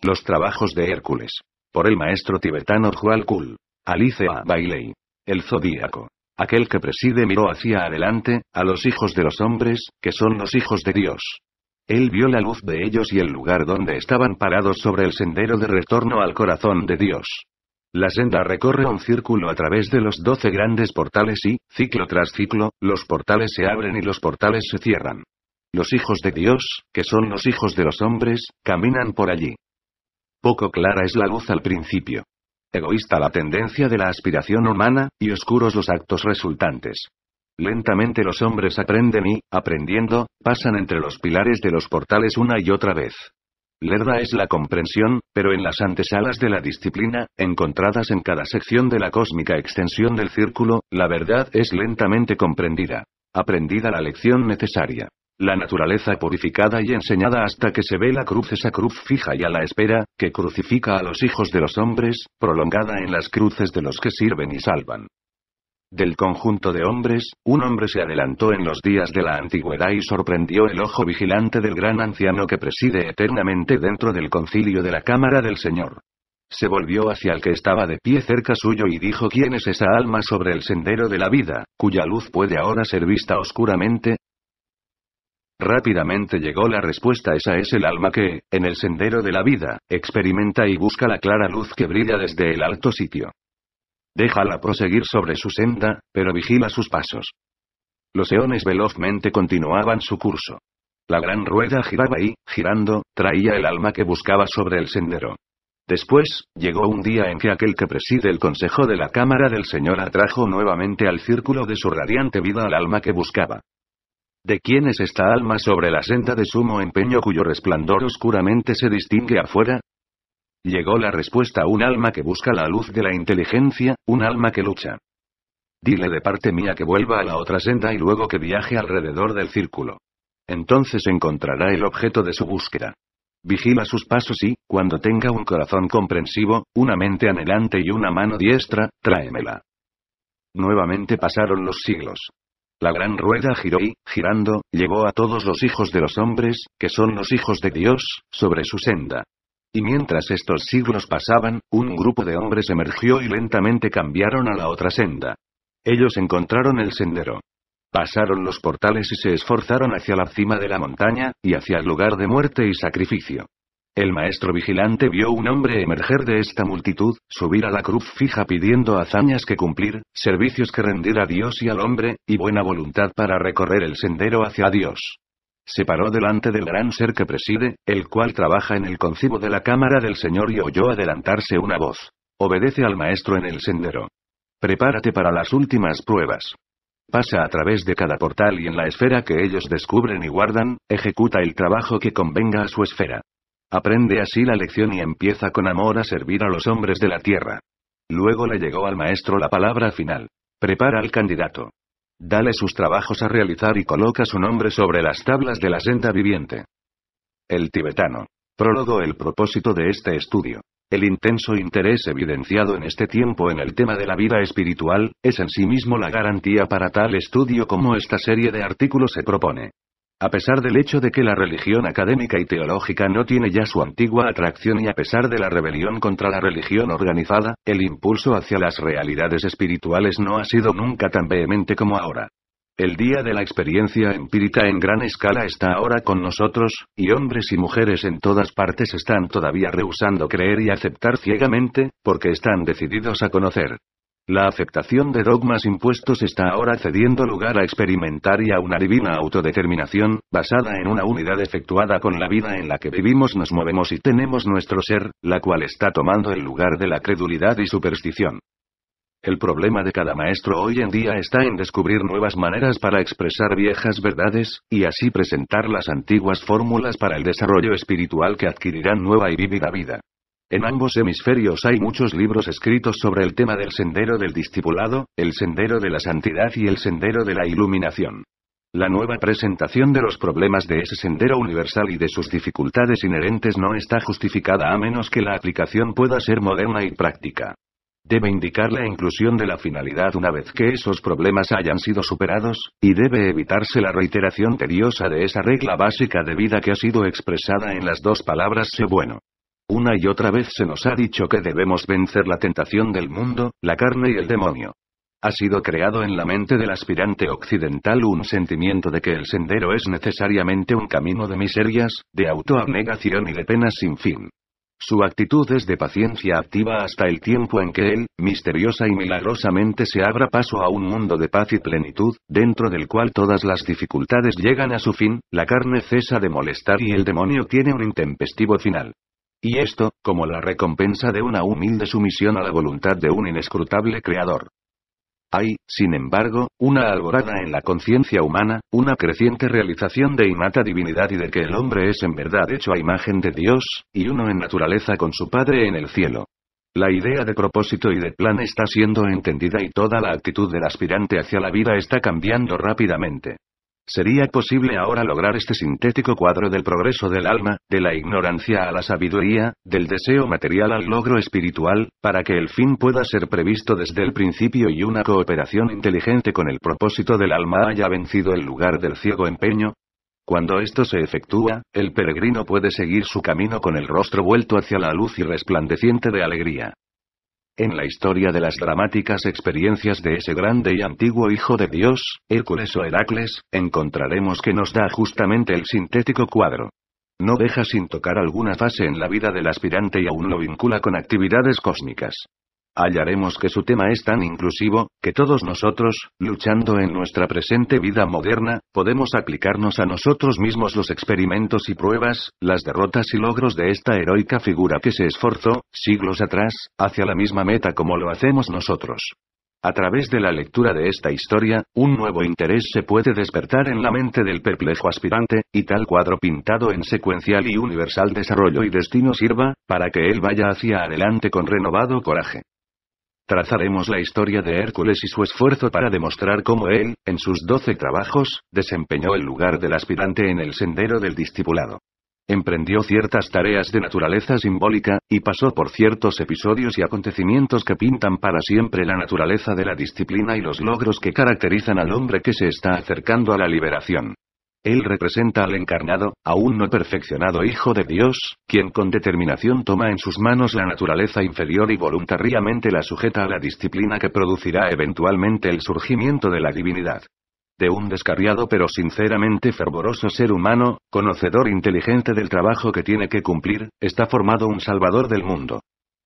Los trabajos de Hércules. Por el maestro tibetano Hual Kul. Alicia Bailey. El Zodíaco. Aquel que preside miró hacia adelante, a los hijos de los hombres, que son los hijos de Dios. Él vio la luz de ellos y el lugar donde estaban parados sobre el sendero de retorno al corazón de Dios. La senda recorre un círculo a través de los doce grandes portales y, ciclo tras ciclo, los portales se abren y los portales se cierran. Los hijos de Dios, que son los hijos de los hombres, caminan por allí. Poco clara es la luz al principio. Egoísta la tendencia de la aspiración humana, y oscuros los actos resultantes. Lentamente los hombres aprenden y, aprendiendo, pasan entre los pilares de los portales una y otra vez. Lerda es la comprensión, pero en las antesalas de la disciplina, encontradas en cada sección de la cósmica extensión del círculo, la verdad es lentamente comprendida. Aprendida la lección necesaria. La naturaleza purificada y enseñada hasta que se ve la cruz, esa cruz fija y a la espera, que crucifica a los hijos de los hombres, prolongada en las cruces de los que sirven y salvan. Del conjunto de hombres, un hombre se adelantó en los días de la antigüedad y sorprendió el ojo vigilante del gran anciano que preside eternamente dentro del concilio de la Cámara del Señor. Se volvió hacia el que estaba de pie cerca suyo y dijo, ¿quién es esa alma sobre el sendero de la vida, cuya luz puede ahora ser vista oscuramente? Rápidamente llegó la respuesta, esa es el alma que, en el sendero de la vida, experimenta y busca la clara luz que brilla desde el alto sitio. Déjala proseguir sobre su senda, pero vigila sus pasos. Los eones velozmente continuaban su curso. La gran rueda giraba y, girando, traía el alma que buscaba sobre el sendero. Después, llegó un día en que aquel que preside el Consejo de la Cámara del Señor atrajo nuevamente al círculo de su radiante vida al alma que buscaba. ¿De quién es esta alma sobre la senda de sumo empeño cuyo resplandor oscuramente se distingue afuera? Llegó la respuesta a un alma que busca la luz de la inteligencia, un alma que lucha. Dile de parte mía que vuelva a la otra senda y luego que viaje alrededor del círculo. Entonces encontrará el objeto de su búsqueda. Vigila sus pasos y, cuando tenga un corazón comprensivo, una mente anhelante y una mano diestra, tráemela. Nuevamente pasaron los siglos. La gran rueda giró y, girando, llevó a todos los hijos de los hombres, que son los hijos de Dios, sobre su senda. Y mientras estos siglos pasaban, un grupo de hombres emergió y lentamente cambiaron a la otra senda. Ellos encontraron el sendero. Pasaron los portales y se esforzaron hacia la cima de la montaña, y hacia el lugar de muerte y sacrificio. El maestro vigilante vio un hombre emerger de esta multitud, subir a la cruz fija pidiendo hazañas que cumplir, servicios que rendir a Dios y al hombre, y buena voluntad para recorrer el sendero hacia Dios. Se paró delante del gran ser que preside, el cual trabaja en el concibo de la cámara del Señor y oyó adelantarse una voz. Obedece al maestro en el sendero. Prepárate para las últimas pruebas. Pasa a través de cada portal y en la esfera que ellos descubren y guardan, ejecuta el trabajo que convenga a su esfera. Aprende así la lección y empieza con amor a servir a los hombres de la tierra. Luego le llegó al maestro la palabra final. Prepara al candidato. Dale sus trabajos a realizar y coloca su nombre sobre las tablas de la senda viviente. El tibetano. Prólogo El propósito de este estudio. El intenso interés evidenciado en este tiempo en el tema de la vida espiritual, es en sí mismo la garantía para tal estudio como esta serie de artículos se propone. A pesar del hecho de que la religión académica y teológica no tiene ya su antigua atracción y a pesar de la rebelión contra la religión organizada, el impulso hacia las realidades espirituales no ha sido nunca tan vehemente como ahora. El día de la experiencia empírica en gran escala está ahora con nosotros, y hombres y mujeres en todas partes están todavía rehusando creer y aceptar ciegamente, porque están decididos a conocer. La aceptación de dogmas impuestos está ahora cediendo lugar a experimentar y a una divina autodeterminación, basada en una unidad efectuada con la vida en la que vivimos, nos movemos y tenemos nuestro ser, la cual está tomando el lugar de la credulidad y superstición. El problema de cada maestro hoy en día está en descubrir nuevas maneras para expresar viejas verdades, y así presentar las antiguas fórmulas para el desarrollo espiritual que adquirirán nueva y vívida vida. En ambos hemisferios hay muchos libros escritos sobre el tema del sendero del discipulado, el sendero de la santidad y el sendero de la iluminación. La nueva presentación de los problemas de ese sendero universal y de sus dificultades inherentes no está justificada a menos que la aplicación pueda ser moderna y práctica. Debe indicar la inclusión de la finalidad una vez que esos problemas hayan sido superados, y debe evitarse la reiteración tediosa de esa regla básica de vida que ha sido expresada en las dos palabras «se bueno. Una y otra vez se nos ha dicho que debemos vencer la tentación del mundo, la carne y el demonio. Ha sido creado en la mente del aspirante occidental un sentimiento de que el sendero es necesariamente un camino de miserias, de autoabnegación y de penas sin fin. Su actitud es de paciencia activa hasta el tiempo en que él, misteriosa y milagrosamente, se abra paso a un mundo de paz y plenitud, dentro del cual todas las dificultades llegan a su fin, la carne cesa de molestar y el demonio tiene un intempestivo final. Y esto, como la recompensa de una humilde sumisión a la voluntad de un inescrutable creador. Hay, sin embargo, una alborada en la conciencia humana, una creciente realización de innata divinidad y de que el hombre es en verdad hecho a imagen de Dios, y uno en naturaleza con su Padre en el cielo. La idea de propósito y de plan está siendo entendida y toda la actitud del aspirante hacia la vida está cambiando rápidamente. ¿Sería posible ahora lograr este sintético cuadro del progreso del alma, de la ignorancia a la sabiduría, del deseo material al logro espiritual, para que el fin pueda ser previsto desde el principio y una cooperación inteligente con el propósito del alma haya vencido el lugar del ciego empeño? Cuando esto se efectúa, el peregrino puede seguir su camino con el rostro vuelto hacia la luz y resplandeciente de alegría. En la historia de las dramáticas experiencias de ese grande y antiguo Hijo de Dios, Hércules o Heracles, encontraremos que nos da justamente el sintético cuadro. No deja sin tocar alguna fase en la vida del aspirante y aún lo vincula con actividades cósmicas hallaremos que su tema es tan inclusivo, que todos nosotros, luchando en nuestra presente vida moderna, podemos aplicarnos a nosotros mismos los experimentos y pruebas, las derrotas y logros de esta heroica figura que se esforzó, siglos atrás, hacia la misma meta como lo hacemos nosotros. A través de la lectura de esta historia, un nuevo interés se puede despertar en la mente del perplejo aspirante, y tal cuadro pintado en secuencial y universal desarrollo y destino sirva, para que él vaya hacia adelante con renovado coraje. Trazaremos la historia de Hércules y su esfuerzo para demostrar cómo él, en sus doce trabajos, desempeñó el lugar del aspirante en el sendero del discipulado. Emprendió ciertas tareas de naturaleza simbólica, y pasó por ciertos episodios y acontecimientos que pintan para siempre la naturaleza de la disciplina y los logros que caracterizan al hombre que se está acercando a la liberación. Él representa al encarnado, aún no perfeccionado Hijo de Dios, quien con determinación toma en sus manos la naturaleza inferior y voluntariamente la sujeta a la disciplina que producirá eventualmente el surgimiento de la divinidad. De un descarriado pero sinceramente fervoroso ser humano, conocedor inteligente del trabajo que tiene que cumplir, está formado un Salvador del mundo.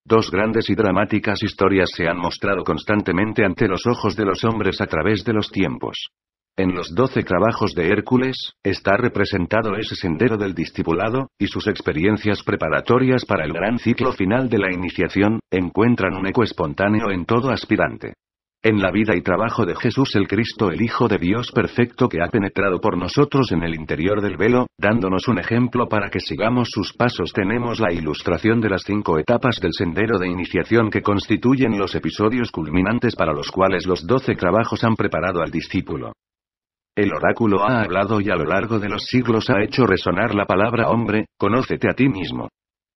Dos grandes y dramáticas historias se han mostrado constantemente ante los ojos de los hombres a través de los tiempos. En los doce trabajos de Hércules, está representado ese sendero del discipulado, y sus experiencias preparatorias para el gran ciclo final de la iniciación, encuentran un eco espontáneo en todo aspirante. En la vida y trabajo de Jesús el Cristo, el Hijo de Dios perfecto que ha penetrado por nosotros en el interior del velo, dándonos un ejemplo para que sigamos sus pasos, tenemos la ilustración de las cinco etapas del sendero de iniciación que constituyen los episodios culminantes para los cuales los doce trabajos han preparado al discípulo. El oráculo ha hablado y a lo largo de los siglos ha hecho resonar la palabra hombre, conócete a ti mismo.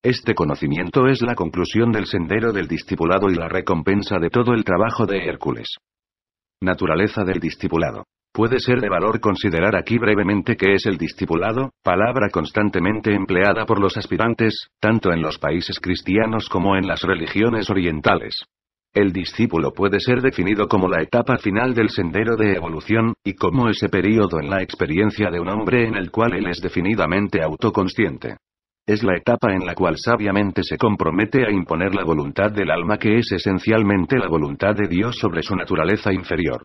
Este conocimiento es la conclusión del sendero del discipulado y la recompensa de todo el trabajo de Hércules. Naturaleza del discipulado. Puede ser de valor considerar aquí brevemente qué es el discipulado, palabra constantemente empleada por los aspirantes, tanto en los países cristianos como en las religiones orientales. El discípulo puede ser definido como la etapa final del sendero de evolución, y como ese período en la experiencia de un hombre en el cual él es definidamente autoconsciente. Es la etapa en la cual sabiamente se compromete a imponer la voluntad del alma que es esencialmente la voluntad de Dios sobre su naturaleza inferior.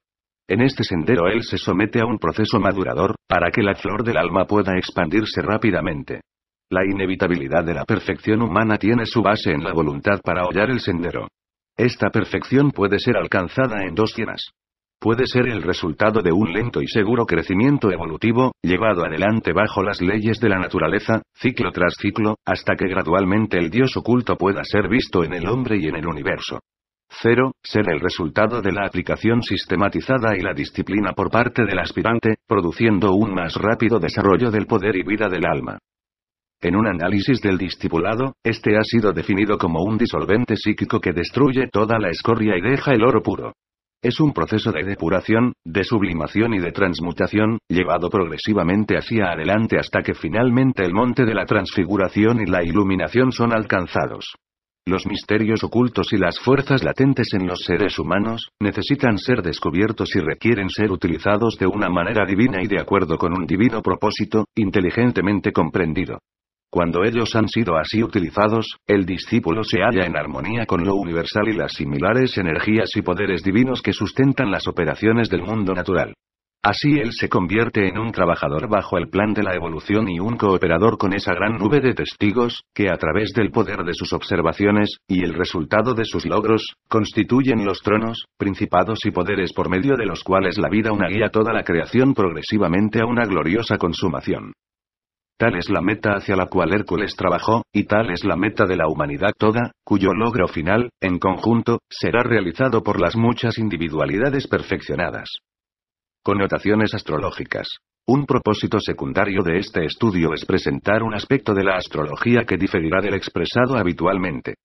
En este sendero él se somete a un proceso madurador, para que la flor del alma pueda expandirse rápidamente. La inevitabilidad de la perfección humana tiene su base en la voluntad para hollar el sendero. Esta perfección puede ser alcanzada en dos cienas. Puede ser el resultado de un lento y seguro crecimiento evolutivo, llevado adelante bajo las leyes de la naturaleza, ciclo tras ciclo, hasta que gradualmente el Dios oculto pueda ser visto en el hombre y en el universo. Cero, Ser el resultado de la aplicación sistematizada y la disciplina por parte del aspirante, produciendo un más rápido desarrollo del poder y vida del alma. En un análisis del distipulado, este ha sido definido como un disolvente psíquico que destruye toda la escoria y deja el oro puro. Es un proceso de depuración, de sublimación y de transmutación, llevado progresivamente hacia adelante hasta que finalmente el monte de la transfiguración y la iluminación son alcanzados. Los misterios ocultos y las fuerzas latentes en los seres humanos, necesitan ser descubiertos y requieren ser utilizados de una manera divina y de acuerdo con un divino propósito, inteligentemente comprendido. Cuando ellos han sido así utilizados, el discípulo se halla en armonía con lo universal y las similares energías y poderes divinos que sustentan las operaciones del mundo natural. Así él se convierte en un trabajador bajo el plan de la evolución y un cooperador con esa gran nube de testigos, que a través del poder de sus observaciones, y el resultado de sus logros, constituyen los tronos, principados y poderes por medio de los cuales la vida una guía toda la creación progresivamente a una gloriosa consumación. Tal es la meta hacia la cual Hércules trabajó, y tal es la meta de la humanidad toda, cuyo logro final, en conjunto, será realizado por las muchas individualidades perfeccionadas. Connotaciones astrológicas. Un propósito secundario de este estudio es presentar un aspecto de la astrología que diferirá del expresado habitualmente.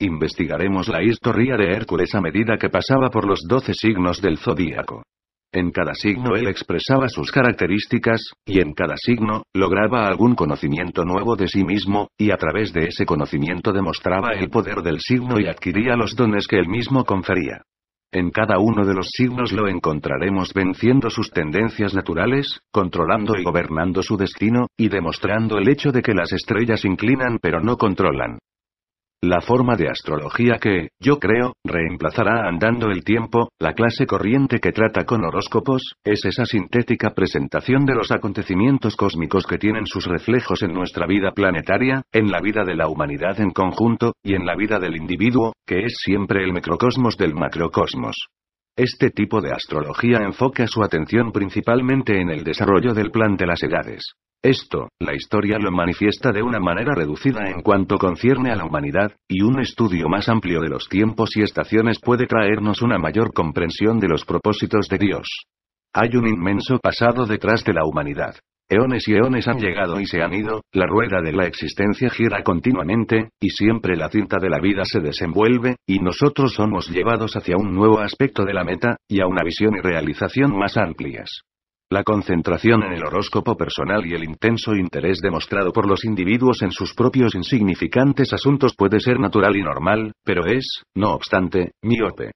Investigaremos la historia de Hércules a medida que pasaba por los doce signos del zodíaco. En cada signo él expresaba sus características, y en cada signo, lograba algún conocimiento nuevo de sí mismo, y a través de ese conocimiento demostraba el poder del signo y adquiría los dones que él mismo confería. En cada uno de los signos lo encontraremos venciendo sus tendencias naturales, controlando y gobernando su destino, y demostrando el hecho de que las estrellas inclinan pero no controlan. La forma de astrología que, yo creo, reemplazará andando el tiempo, la clase corriente que trata con horóscopos, es esa sintética presentación de los acontecimientos cósmicos que tienen sus reflejos en nuestra vida planetaria, en la vida de la humanidad en conjunto, y en la vida del individuo, que es siempre el microcosmos del macrocosmos. Este tipo de astrología enfoca su atención principalmente en el desarrollo del plan de las edades. Esto, la historia lo manifiesta de una manera reducida en cuanto concierne a la humanidad, y un estudio más amplio de los tiempos y estaciones puede traernos una mayor comprensión de los propósitos de Dios. Hay un inmenso pasado detrás de la humanidad. Eones y eones han llegado y se han ido, la rueda de la existencia gira continuamente, y siempre la cinta de la vida se desenvuelve, y nosotros somos llevados hacia un nuevo aspecto de la meta, y a una visión y realización más amplias. La concentración en el horóscopo personal y el intenso interés demostrado por los individuos en sus propios insignificantes asuntos puede ser natural y normal, pero es, no obstante, miope.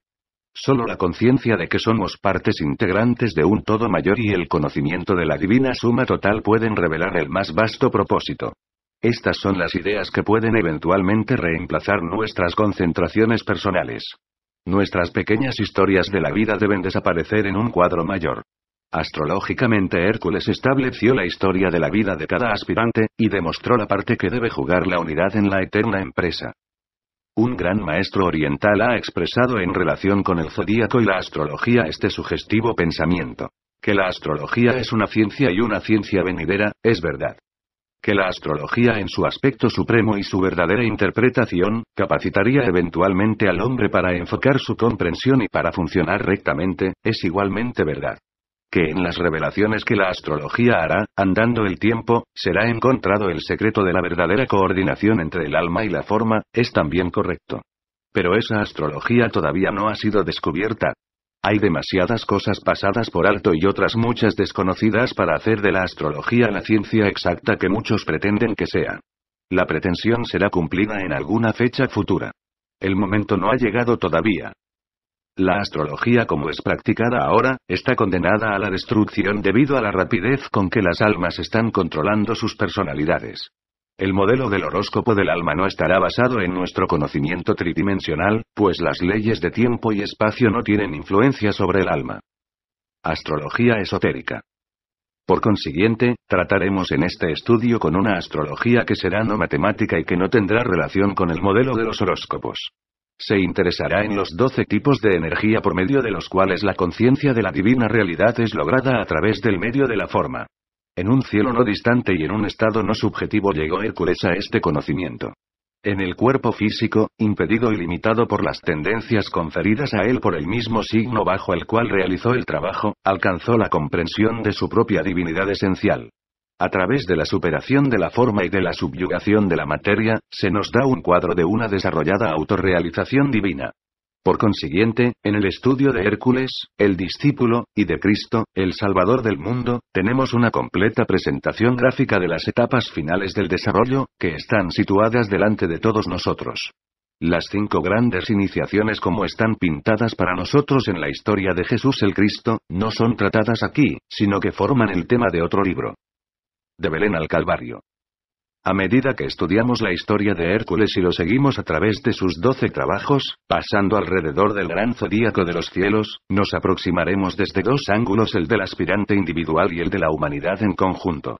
Solo la conciencia de que somos partes integrantes de un todo mayor y el conocimiento de la divina suma total pueden revelar el más vasto propósito. Estas son las ideas que pueden eventualmente reemplazar nuestras concentraciones personales. Nuestras pequeñas historias de la vida deben desaparecer en un cuadro mayor. Astrológicamente Hércules estableció la historia de la vida de cada aspirante, y demostró la parte que debe jugar la unidad en la eterna empresa. Un gran maestro oriental ha expresado en relación con el zodíaco y la astrología este sugestivo pensamiento. Que la astrología es una ciencia y una ciencia venidera, es verdad. Que la astrología en su aspecto supremo y su verdadera interpretación, capacitaría eventualmente al hombre para enfocar su comprensión y para funcionar rectamente, es igualmente verdad que en las revelaciones que la astrología hará, andando el tiempo, será encontrado el secreto de la verdadera coordinación entre el alma y la forma, es también correcto. Pero esa astrología todavía no ha sido descubierta. Hay demasiadas cosas pasadas por alto y otras muchas desconocidas para hacer de la astrología la ciencia exacta que muchos pretenden que sea. La pretensión será cumplida en alguna fecha futura. El momento no ha llegado todavía. La astrología como es practicada ahora, está condenada a la destrucción debido a la rapidez con que las almas están controlando sus personalidades. El modelo del horóscopo del alma no estará basado en nuestro conocimiento tridimensional, pues las leyes de tiempo y espacio no tienen influencia sobre el alma. Astrología esotérica. Por consiguiente, trataremos en este estudio con una astrología que será no matemática y que no tendrá relación con el modelo de los horóscopos se interesará en los doce tipos de energía por medio de los cuales la conciencia de la divina realidad es lograda a través del medio de la forma. En un cielo no distante y en un estado no subjetivo llegó Hércules a este conocimiento. En el cuerpo físico, impedido y limitado por las tendencias conferidas a él por el mismo signo bajo el cual realizó el trabajo, alcanzó la comprensión de su propia divinidad esencial. A través de la superación de la forma y de la subyugación de la materia, se nos da un cuadro de una desarrollada autorrealización divina. Por consiguiente, en el estudio de Hércules, el discípulo, y de Cristo, el Salvador del mundo, tenemos una completa presentación gráfica de las etapas finales del desarrollo, que están situadas delante de todos nosotros. Las cinco grandes iniciaciones como están pintadas para nosotros en la historia de Jesús el Cristo, no son tratadas aquí, sino que forman el tema de otro libro. De Belén al Calvario. A medida que estudiamos la historia de Hércules y lo seguimos a través de sus doce trabajos, pasando alrededor del gran zodíaco de los cielos, nos aproximaremos desde dos ángulos el del aspirante individual y el de la humanidad en conjunto.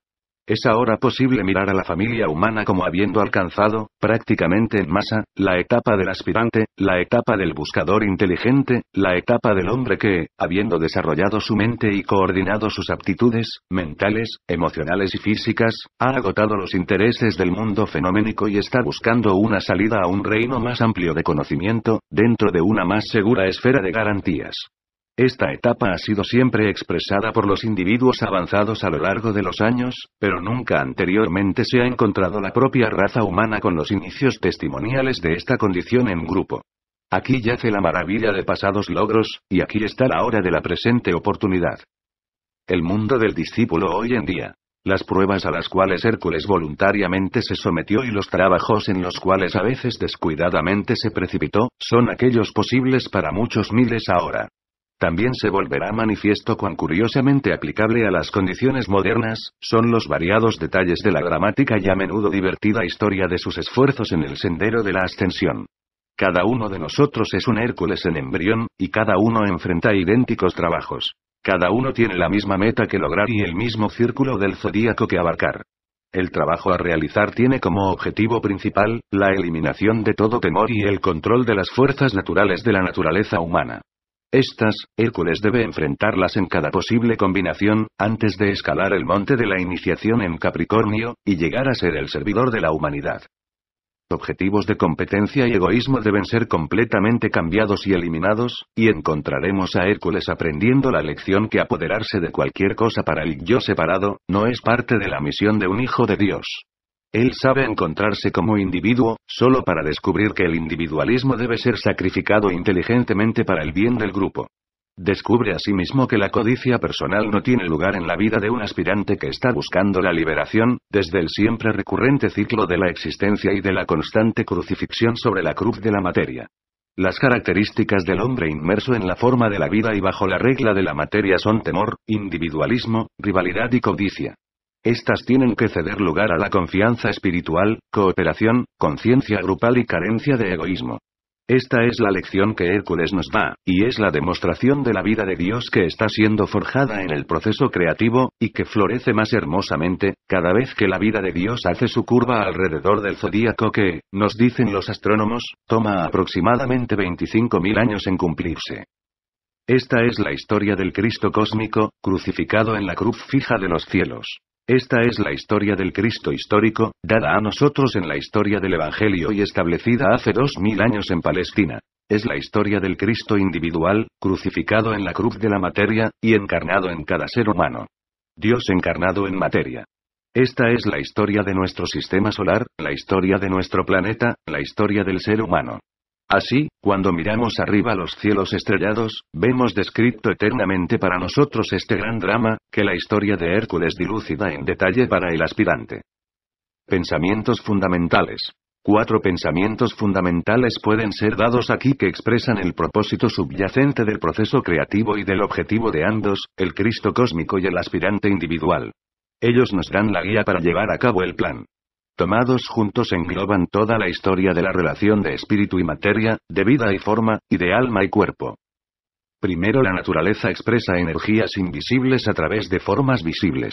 Es ahora posible mirar a la familia humana como habiendo alcanzado, prácticamente en masa, la etapa del aspirante, la etapa del buscador inteligente, la etapa del hombre que, habiendo desarrollado su mente y coordinado sus aptitudes, mentales, emocionales y físicas, ha agotado los intereses del mundo fenoménico y está buscando una salida a un reino más amplio de conocimiento, dentro de una más segura esfera de garantías. Esta etapa ha sido siempre expresada por los individuos avanzados a lo largo de los años, pero nunca anteriormente se ha encontrado la propia raza humana con los inicios testimoniales de esta condición en grupo. Aquí yace la maravilla de pasados logros, y aquí está la hora de la presente oportunidad. El mundo del discípulo hoy en día. Las pruebas a las cuales Hércules voluntariamente se sometió y los trabajos en los cuales a veces descuidadamente se precipitó, son aquellos posibles para muchos miles ahora también se volverá manifiesto cuán curiosamente aplicable a las condiciones modernas, son los variados detalles de la gramática y a menudo divertida historia de sus esfuerzos en el sendero de la ascensión. Cada uno de nosotros es un Hércules en embrión, y cada uno enfrenta idénticos trabajos. Cada uno tiene la misma meta que lograr y el mismo círculo del zodíaco que abarcar. El trabajo a realizar tiene como objetivo principal, la eliminación de todo temor y el control de las fuerzas naturales de la naturaleza humana. Estas, Hércules debe enfrentarlas en cada posible combinación, antes de escalar el monte de la iniciación en Capricornio, y llegar a ser el servidor de la humanidad. Objetivos de competencia y egoísmo deben ser completamente cambiados y eliminados, y encontraremos a Hércules aprendiendo la lección que apoderarse de cualquier cosa para el yo separado, no es parte de la misión de un hijo de Dios. Él sabe encontrarse como individuo, solo para descubrir que el individualismo debe ser sacrificado inteligentemente para el bien del grupo. Descubre asimismo que la codicia personal no tiene lugar en la vida de un aspirante que está buscando la liberación, desde el siempre recurrente ciclo de la existencia y de la constante crucifixión sobre la cruz de la materia. Las características del hombre inmerso en la forma de la vida y bajo la regla de la materia son temor, individualismo, rivalidad y codicia. Estas tienen que ceder lugar a la confianza espiritual, cooperación, conciencia grupal y carencia de egoísmo. Esta es la lección que Hércules nos da, y es la demostración de la vida de Dios que está siendo forjada en el proceso creativo, y que florece más hermosamente, cada vez que la vida de Dios hace su curva alrededor del zodíaco que, nos dicen los astrónomos, toma aproximadamente 25.000 años en cumplirse. Esta es la historia del Cristo cósmico, crucificado en la cruz fija de los cielos. Esta es la historia del Cristo histórico, dada a nosotros en la historia del Evangelio y establecida hace dos mil años en Palestina. Es la historia del Cristo individual, crucificado en la cruz de la materia, y encarnado en cada ser humano. Dios encarnado en materia. Esta es la historia de nuestro sistema solar, la historia de nuestro planeta, la historia del ser humano. Así, cuando miramos arriba los cielos estrellados, vemos descrito eternamente para nosotros este gran drama, que la historia de Hércules dilucida en detalle para el aspirante. Pensamientos fundamentales. Cuatro pensamientos fundamentales pueden ser dados aquí que expresan el propósito subyacente del proceso creativo y del objetivo de Andos, el Cristo cósmico y el aspirante individual. Ellos nos dan la guía para llevar a cabo el plan. Tomados juntos engloban toda la historia de la relación de espíritu y materia, de vida y forma, y de alma y cuerpo. Primero la naturaleza expresa energías invisibles a través de formas visibles.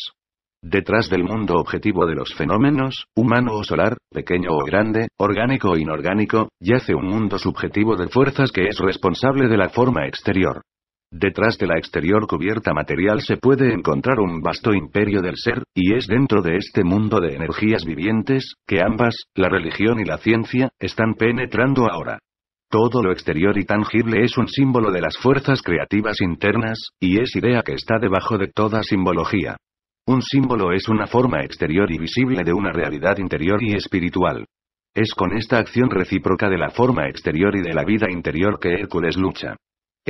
Detrás del mundo objetivo de los fenómenos, humano o solar, pequeño o grande, orgánico o inorgánico, yace un mundo subjetivo de fuerzas que es responsable de la forma exterior. Detrás de la exterior cubierta material se puede encontrar un vasto imperio del ser, y es dentro de este mundo de energías vivientes, que ambas, la religión y la ciencia, están penetrando ahora. Todo lo exterior y tangible es un símbolo de las fuerzas creativas internas, y es idea que está debajo de toda simbología. Un símbolo es una forma exterior y visible de una realidad interior y espiritual. Es con esta acción recíproca de la forma exterior y de la vida interior que Hércules lucha.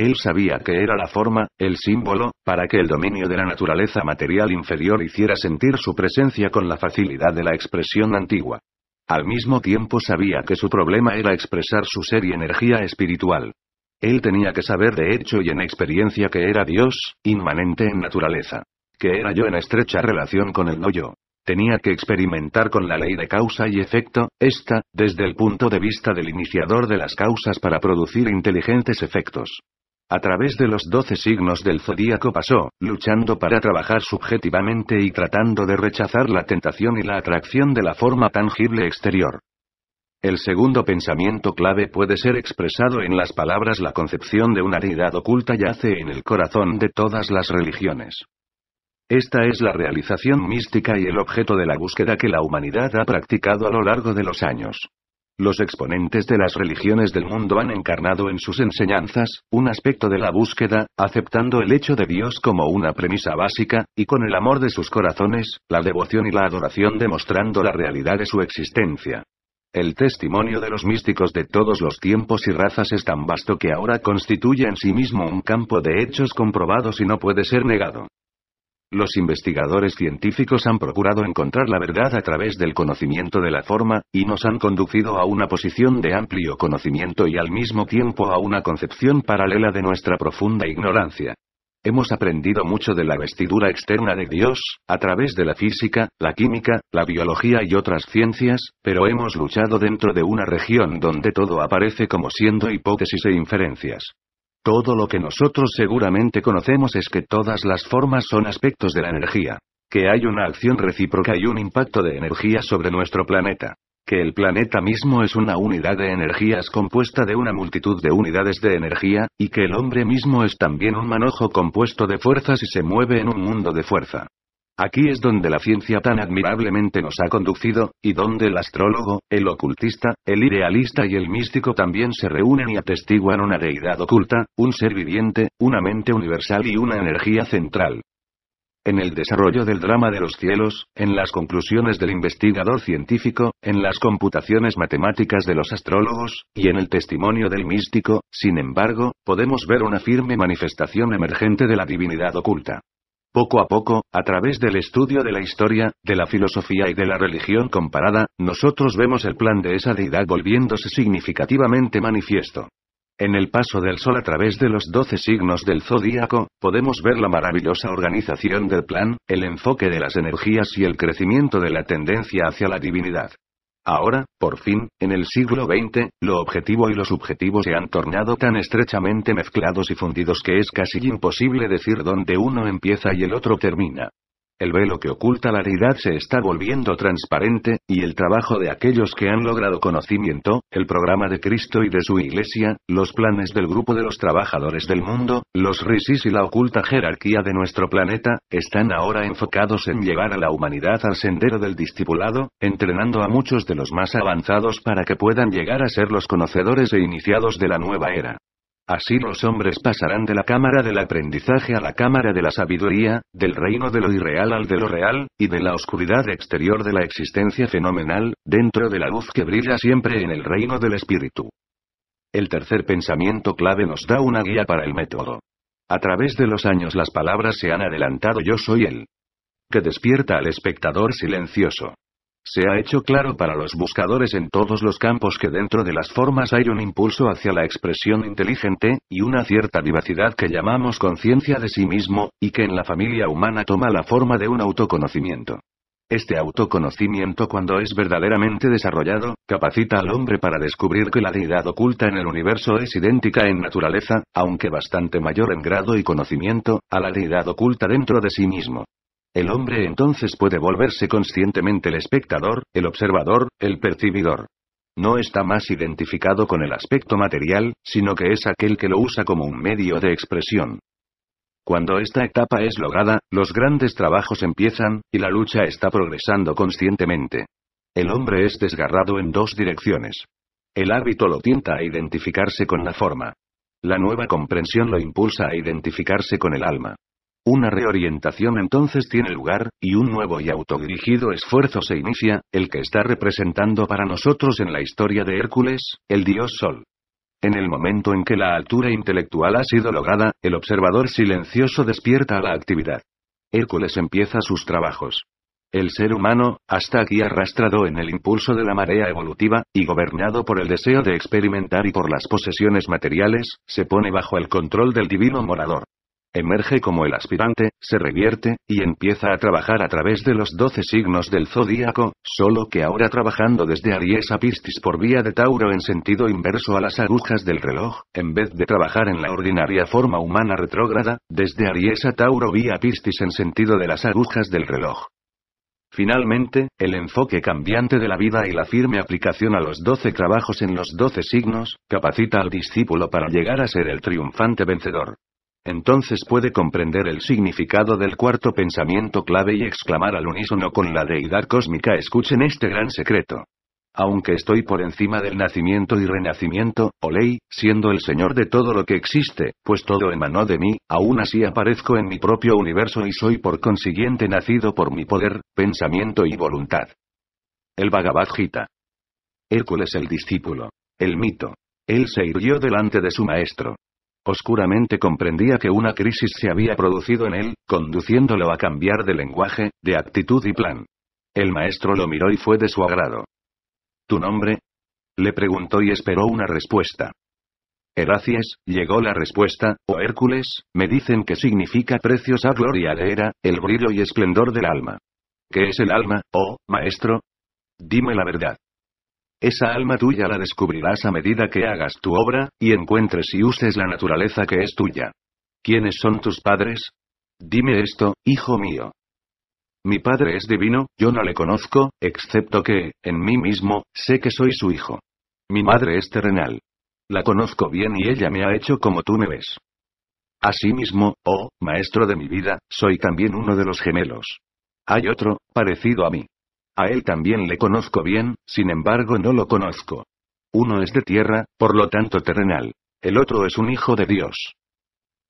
Él sabía que era la forma, el símbolo, para que el dominio de la naturaleza material inferior hiciera sentir su presencia con la facilidad de la expresión antigua. Al mismo tiempo sabía que su problema era expresar su ser y energía espiritual. Él tenía que saber de hecho y en experiencia que era Dios, inmanente en naturaleza. Que era yo en estrecha relación con el no yo. Tenía que experimentar con la ley de causa y efecto, esta, desde el punto de vista del iniciador de las causas para producir inteligentes efectos. A través de los doce signos del zodíaco pasó, luchando para trabajar subjetivamente y tratando de rechazar la tentación y la atracción de la forma tangible exterior. El segundo pensamiento clave puede ser expresado en las palabras la concepción de una deidad oculta yace en el corazón de todas las religiones. Esta es la realización mística y el objeto de la búsqueda que la humanidad ha practicado a lo largo de los años. Los exponentes de las religiones del mundo han encarnado en sus enseñanzas, un aspecto de la búsqueda, aceptando el hecho de Dios como una premisa básica, y con el amor de sus corazones, la devoción y la adoración demostrando la realidad de su existencia. El testimonio de los místicos de todos los tiempos y razas es tan vasto que ahora constituye en sí mismo un campo de hechos comprobados y no puede ser negado. Los investigadores científicos han procurado encontrar la verdad a través del conocimiento de la forma, y nos han conducido a una posición de amplio conocimiento y al mismo tiempo a una concepción paralela de nuestra profunda ignorancia. Hemos aprendido mucho de la vestidura externa de Dios, a través de la física, la química, la biología y otras ciencias, pero hemos luchado dentro de una región donde todo aparece como siendo hipótesis e inferencias. Todo lo que nosotros seguramente conocemos es que todas las formas son aspectos de la energía. Que hay una acción recíproca y un impacto de energía sobre nuestro planeta. Que el planeta mismo es una unidad de energías compuesta de una multitud de unidades de energía, y que el hombre mismo es también un manojo compuesto de fuerzas y se mueve en un mundo de fuerza. Aquí es donde la ciencia tan admirablemente nos ha conducido, y donde el astrólogo, el ocultista, el idealista y el místico también se reúnen y atestiguan una deidad oculta, un ser viviente, una mente universal y una energía central. En el desarrollo del drama de los cielos, en las conclusiones del investigador científico, en las computaciones matemáticas de los astrólogos, y en el testimonio del místico, sin embargo, podemos ver una firme manifestación emergente de la divinidad oculta. Poco a poco, a través del estudio de la historia, de la filosofía y de la religión comparada, nosotros vemos el plan de esa deidad volviéndose significativamente manifiesto. En el paso del sol a través de los doce signos del zodíaco, podemos ver la maravillosa organización del plan, el enfoque de las energías y el crecimiento de la tendencia hacia la divinidad. Ahora, por fin, en el siglo XX, lo objetivo y lo subjetivo se han tornado tan estrechamente mezclados y fundidos que es casi imposible decir dónde uno empieza y el otro termina. El velo que oculta la realidad se está volviendo transparente, y el trabajo de aquellos que han logrado conocimiento, el programa de Cristo y de su iglesia, los planes del grupo de los trabajadores del mundo, los risis y la oculta jerarquía de nuestro planeta, están ahora enfocados en llevar a la humanidad al sendero del discipulado, entrenando a muchos de los más avanzados para que puedan llegar a ser los conocedores e iniciados de la nueva era. Así los hombres pasarán de la cámara del aprendizaje a la cámara de la sabiduría, del reino de lo irreal al de lo real, y de la oscuridad exterior de la existencia fenomenal, dentro de la luz que brilla siempre en el reino del espíritu. El tercer pensamiento clave nos da una guía para el método. A través de los años las palabras se han adelantado yo soy él. Que despierta al espectador silencioso. Se ha hecho claro para los buscadores en todos los campos que dentro de las formas hay un impulso hacia la expresión inteligente, y una cierta vivacidad que llamamos conciencia de sí mismo, y que en la familia humana toma la forma de un autoconocimiento. Este autoconocimiento cuando es verdaderamente desarrollado, capacita al hombre para descubrir que la deidad oculta en el universo es idéntica en naturaleza, aunque bastante mayor en grado y conocimiento, a la deidad oculta dentro de sí mismo. El hombre entonces puede volverse conscientemente el espectador, el observador, el percibidor. No está más identificado con el aspecto material, sino que es aquel que lo usa como un medio de expresión. Cuando esta etapa es lograda, los grandes trabajos empiezan, y la lucha está progresando conscientemente. El hombre es desgarrado en dos direcciones. El hábito lo tienta a identificarse con la forma. La nueva comprensión lo impulsa a identificarse con el alma. Una reorientación entonces tiene lugar, y un nuevo y autodirigido esfuerzo se inicia, el que está representando para nosotros en la historia de Hércules, el dios Sol. En el momento en que la altura intelectual ha sido lograda, el observador silencioso despierta a la actividad. Hércules empieza sus trabajos. El ser humano, hasta aquí arrastrado en el impulso de la marea evolutiva, y gobernado por el deseo de experimentar y por las posesiones materiales, se pone bajo el control del divino morador. Emerge como el aspirante, se revierte, y empieza a trabajar a través de los doce signos del zodíaco, solo que ahora trabajando desde Aries a Piscis por vía de Tauro en sentido inverso a las agujas del reloj, en vez de trabajar en la ordinaria forma humana retrógrada, desde Aries a Tauro vía Piscis en sentido de las agujas del reloj. Finalmente, el enfoque cambiante de la vida y la firme aplicación a los doce trabajos en los doce signos, capacita al discípulo para llegar a ser el triunfante vencedor. Entonces puede comprender el significado del cuarto pensamiento clave y exclamar al unísono con la deidad cósmica, escuchen este gran secreto. Aunque estoy por encima del nacimiento y renacimiento, o ley, siendo el Señor de todo lo que existe, pues todo emanó de mí, aún así aparezco en mi propio universo y soy por consiguiente nacido por mi poder, pensamiento y voluntad. El Bhagavad Gita. Hércules el discípulo. El mito. Él se hirió delante de su maestro. Oscuramente comprendía que una crisis se había producido en él, conduciéndolo a cambiar de lenguaje, de actitud y plan. El maestro lo miró y fue de su agrado. ¿Tu nombre? Le preguntó y esperó una respuesta. Gracias, llegó la respuesta, o Hércules, me dicen que significa preciosa gloria de era, el brillo y esplendor del alma. ¿Qué es el alma, oh, maestro? Dime la verdad. Esa alma tuya la descubrirás a medida que hagas tu obra, y encuentres y uses la naturaleza que es tuya. ¿Quiénes son tus padres? Dime esto, hijo mío. Mi padre es divino, yo no le conozco, excepto que, en mí mismo, sé que soy su hijo. Mi madre es terrenal. La conozco bien y ella me ha hecho como tú me ves. Asimismo, oh, maestro de mi vida, soy también uno de los gemelos. Hay otro, parecido a mí. A él también le conozco bien, sin embargo no lo conozco. Uno es de tierra, por lo tanto terrenal. El otro es un hijo de Dios.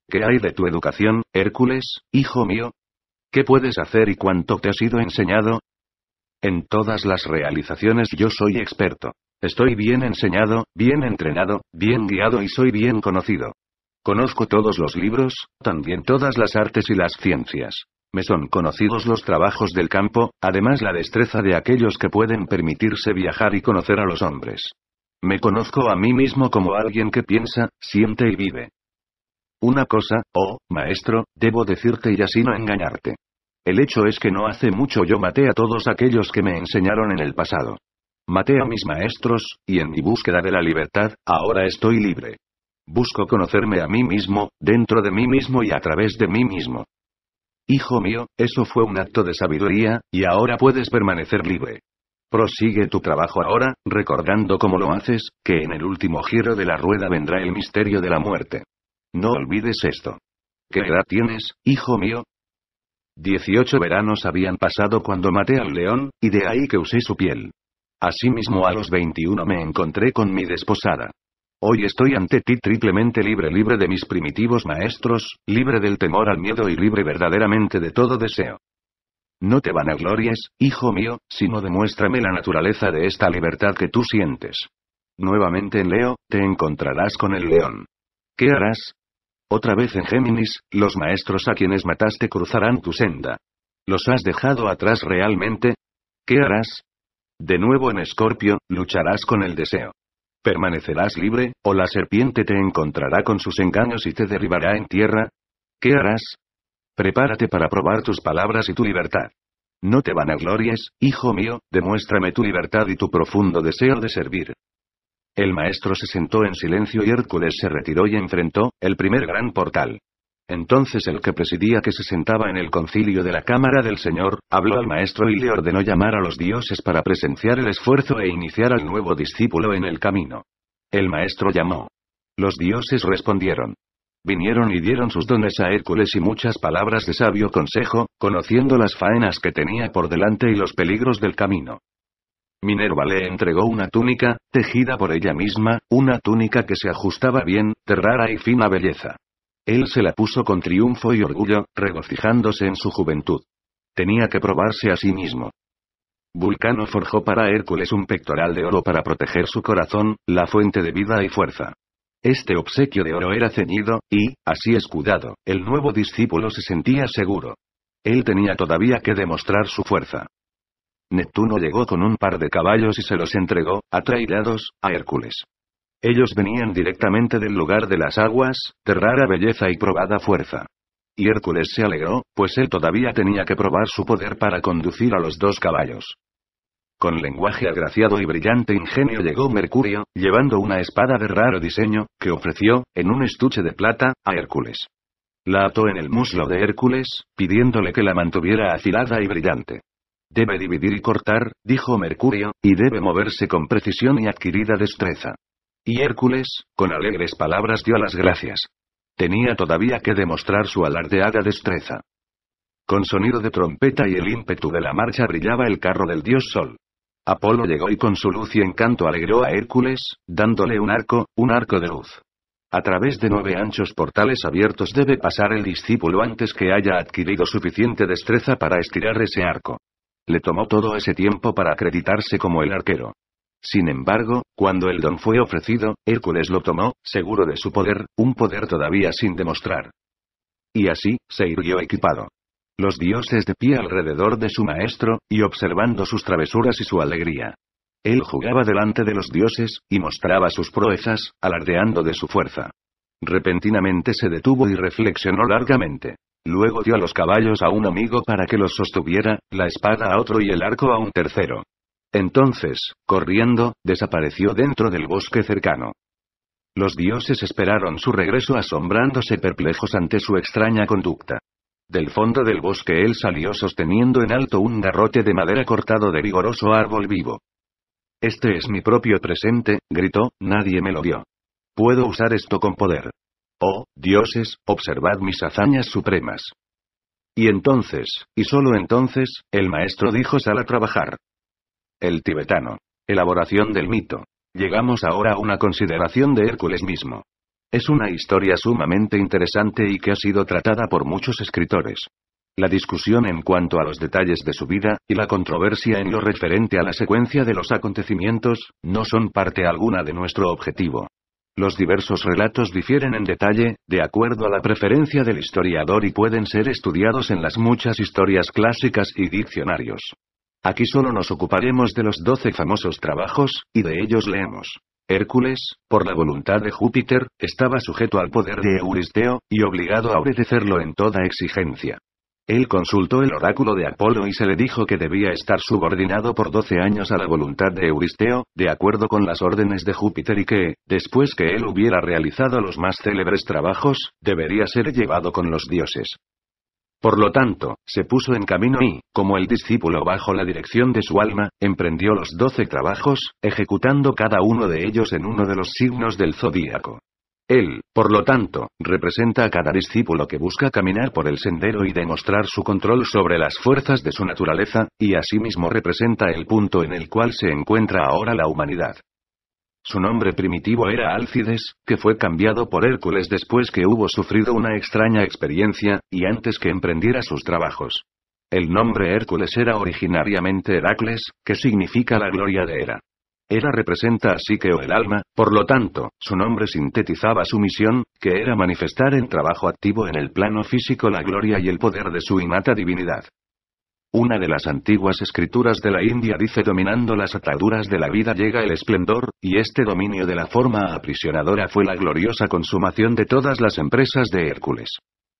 ¿Qué hay de tu educación, Hércules, hijo mío? ¿Qué puedes hacer y cuánto te ha sido enseñado? En todas las realizaciones yo soy experto. Estoy bien enseñado, bien entrenado, bien guiado y soy bien conocido. Conozco todos los libros, también todas las artes y las ciencias. Me son conocidos los trabajos del campo, además la destreza de aquellos que pueden permitirse viajar y conocer a los hombres. Me conozco a mí mismo como alguien que piensa, siente y vive. Una cosa, oh, maestro, debo decirte y así no engañarte. El hecho es que no hace mucho yo maté a todos aquellos que me enseñaron en el pasado. Maté a mis maestros, y en mi búsqueda de la libertad, ahora estoy libre. Busco conocerme a mí mismo, dentro de mí mismo y a través de mí mismo. Hijo mío, eso fue un acto de sabiduría, y ahora puedes permanecer libre. Prosigue tu trabajo ahora, recordando cómo lo haces, que en el último giro de la rueda vendrá el misterio de la muerte. No olvides esto. ¿Qué edad tienes, hijo mío? Dieciocho veranos habían pasado cuando maté al león, y de ahí que usé su piel. Asimismo a los 21 me encontré con mi desposada. Hoy estoy ante ti triplemente libre, libre de mis primitivos maestros, libre del temor al miedo y libre verdaderamente de todo deseo. No te vanaglories, hijo mío, sino demuéstrame la naturaleza de esta libertad que tú sientes. Nuevamente en Leo, te encontrarás con el león. ¿Qué harás? Otra vez en Géminis, los maestros a quienes mataste cruzarán tu senda. ¿Los has dejado atrás realmente? ¿Qué harás? De nuevo en Escorpio, lucharás con el deseo. ¿Permanecerás libre, o la serpiente te encontrará con sus engaños y te derribará en tierra? ¿Qué harás? Prepárate para probar tus palabras y tu libertad. No te vanaglories, hijo mío, demuéstrame tu libertad y tu profundo deseo de servir. El maestro se sentó en silencio y Hércules se retiró y enfrentó, el primer gran portal. Entonces el que presidía que se sentaba en el concilio de la Cámara del Señor, habló al maestro y le ordenó llamar a los dioses para presenciar el esfuerzo e iniciar al nuevo discípulo en el camino. El maestro llamó. Los dioses respondieron. Vinieron y dieron sus dones a Hércules y muchas palabras de sabio consejo, conociendo las faenas que tenía por delante y los peligros del camino. Minerva le entregó una túnica, tejida por ella misma, una túnica que se ajustaba bien, de rara y fina belleza. Él se la puso con triunfo y orgullo, regocijándose en su juventud. Tenía que probarse a sí mismo. Vulcano forjó para Hércules un pectoral de oro para proteger su corazón, la fuente de vida y fuerza. Este obsequio de oro era ceñido, y, así escudado, el nuevo discípulo se sentía seguro. Él tenía todavía que demostrar su fuerza. Neptuno llegó con un par de caballos y se los entregó, atraídos, a Hércules. Ellos venían directamente del lugar de las aguas, de rara belleza y probada fuerza. Y Hércules se alegró, pues él todavía tenía que probar su poder para conducir a los dos caballos. Con lenguaje agraciado y brillante ingenio llegó Mercurio, llevando una espada de raro diseño, que ofreció, en un estuche de plata, a Hércules. La ató en el muslo de Hércules, pidiéndole que la mantuviera afilada y brillante. Debe dividir y cortar, dijo Mercurio, y debe moverse con precisión y adquirida destreza. Y Hércules, con alegres palabras, dio las gracias. Tenía todavía que demostrar su alardeada destreza. Con sonido de trompeta y el ímpetu de la marcha brillaba el carro del dios Sol. Apolo llegó y con su luz y encanto alegró a Hércules, dándole un arco, un arco de luz. A través de nueve anchos portales abiertos debe pasar el discípulo antes que haya adquirido suficiente destreza para estirar ese arco. Le tomó todo ese tiempo para acreditarse como el arquero. Sin embargo, cuando el don fue ofrecido, Hércules lo tomó, seguro de su poder, un poder todavía sin demostrar. Y así, se irguió equipado. Los dioses de pie alrededor de su maestro, y observando sus travesuras y su alegría. Él jugaba delante de los dioses, y mostraba sus proezas, alardeando de su fuerza. Repentinamente se detuvo y reflexionó largamente. Luego dio a los caballos a un amigo para que los sostuviera, la espada a otro y el arco a un tercero. Entonces, corriendo, desapareció dentro del bosque cercano. Los dioses esperaron su regreso asombrándose perplejos ante su extraña conducta. Del fondo del bosque él salió sosteniendo en alto un garrote de madera cortado de vigoroso árbol vivo. Este es mi propio presente, gritó, nadie me lo dio. Puedo usar esto con poder. Oh, dioses, observad mis hazañas supremas. Y entonces, y solo entonces, el maestro dijo sal a trabajar. El tibetano. Elaboración del mito. Llegamos ahora a una consideración de Hércules mismo. Es una historia sumamente interesante y que ha sido tratada por muchos escritores. La discusión en cuanto a los detalles de su vida, y la controversia en lo referente a la secuencia de los acontecimientos, no son parte alguna de nuestro objetivo. Los diversos relatos difieren en detalle, de acuerdo a la preferencia del historiador y pueden ser estudiados en las muchas historias clásicas y diccionarios. Aquí solo nos ocuparemos de los doce famosos trabajos, y de ellos leemos. Hércules, por la voluntad de Júpiter, estaba sujeto al poder de Euristeo, y obligado a obedecerlo en toda exigencia. Él consultó el oráculo de Apolo y se le dijo que debía estar subordinado por doce años a la voluntad de Euristeo, de acuerdo con las órdenes de Júpiter y que, después que él hubiera realizado los más célebres trabajos, debería ser llevado con los dioses. Por lo tanto, se puso en camino y, como el discípulo bajo la dirección de su alma, emprendió los doce trabajos, ejecutando cada uno de ellos en uno de los signos del zodíaco. Él, por lo tanto, representa a cada discípulo que busca caminar por el sendero y demostrar su control sobre las fuerzas de su naturaleza, y asimismo representa el punto en el cual se encuentra ahora la humanidad. Su nombre primitivo era Alcides, que fue cambiado por Hércules después que hubo sufrido una extraña experiencia, y antes que emprendiera sus trabajos. El nombre Hércules era originariamente Heracles, que significa la gloria de Hera. Hera representa así que o el alma, por lo tanto, su nombre sintetizaba su misión, que era manifestar en trabajo activo en el plano físico la gloria y el poder de su innata divinidad. Una de las antiguas escrituras de la India dice dominando las ataduras de la vida llega el esplendor, y este dominio de la forma aprisionadora fue la gloriosa consumación de todas las empresas de Hércules.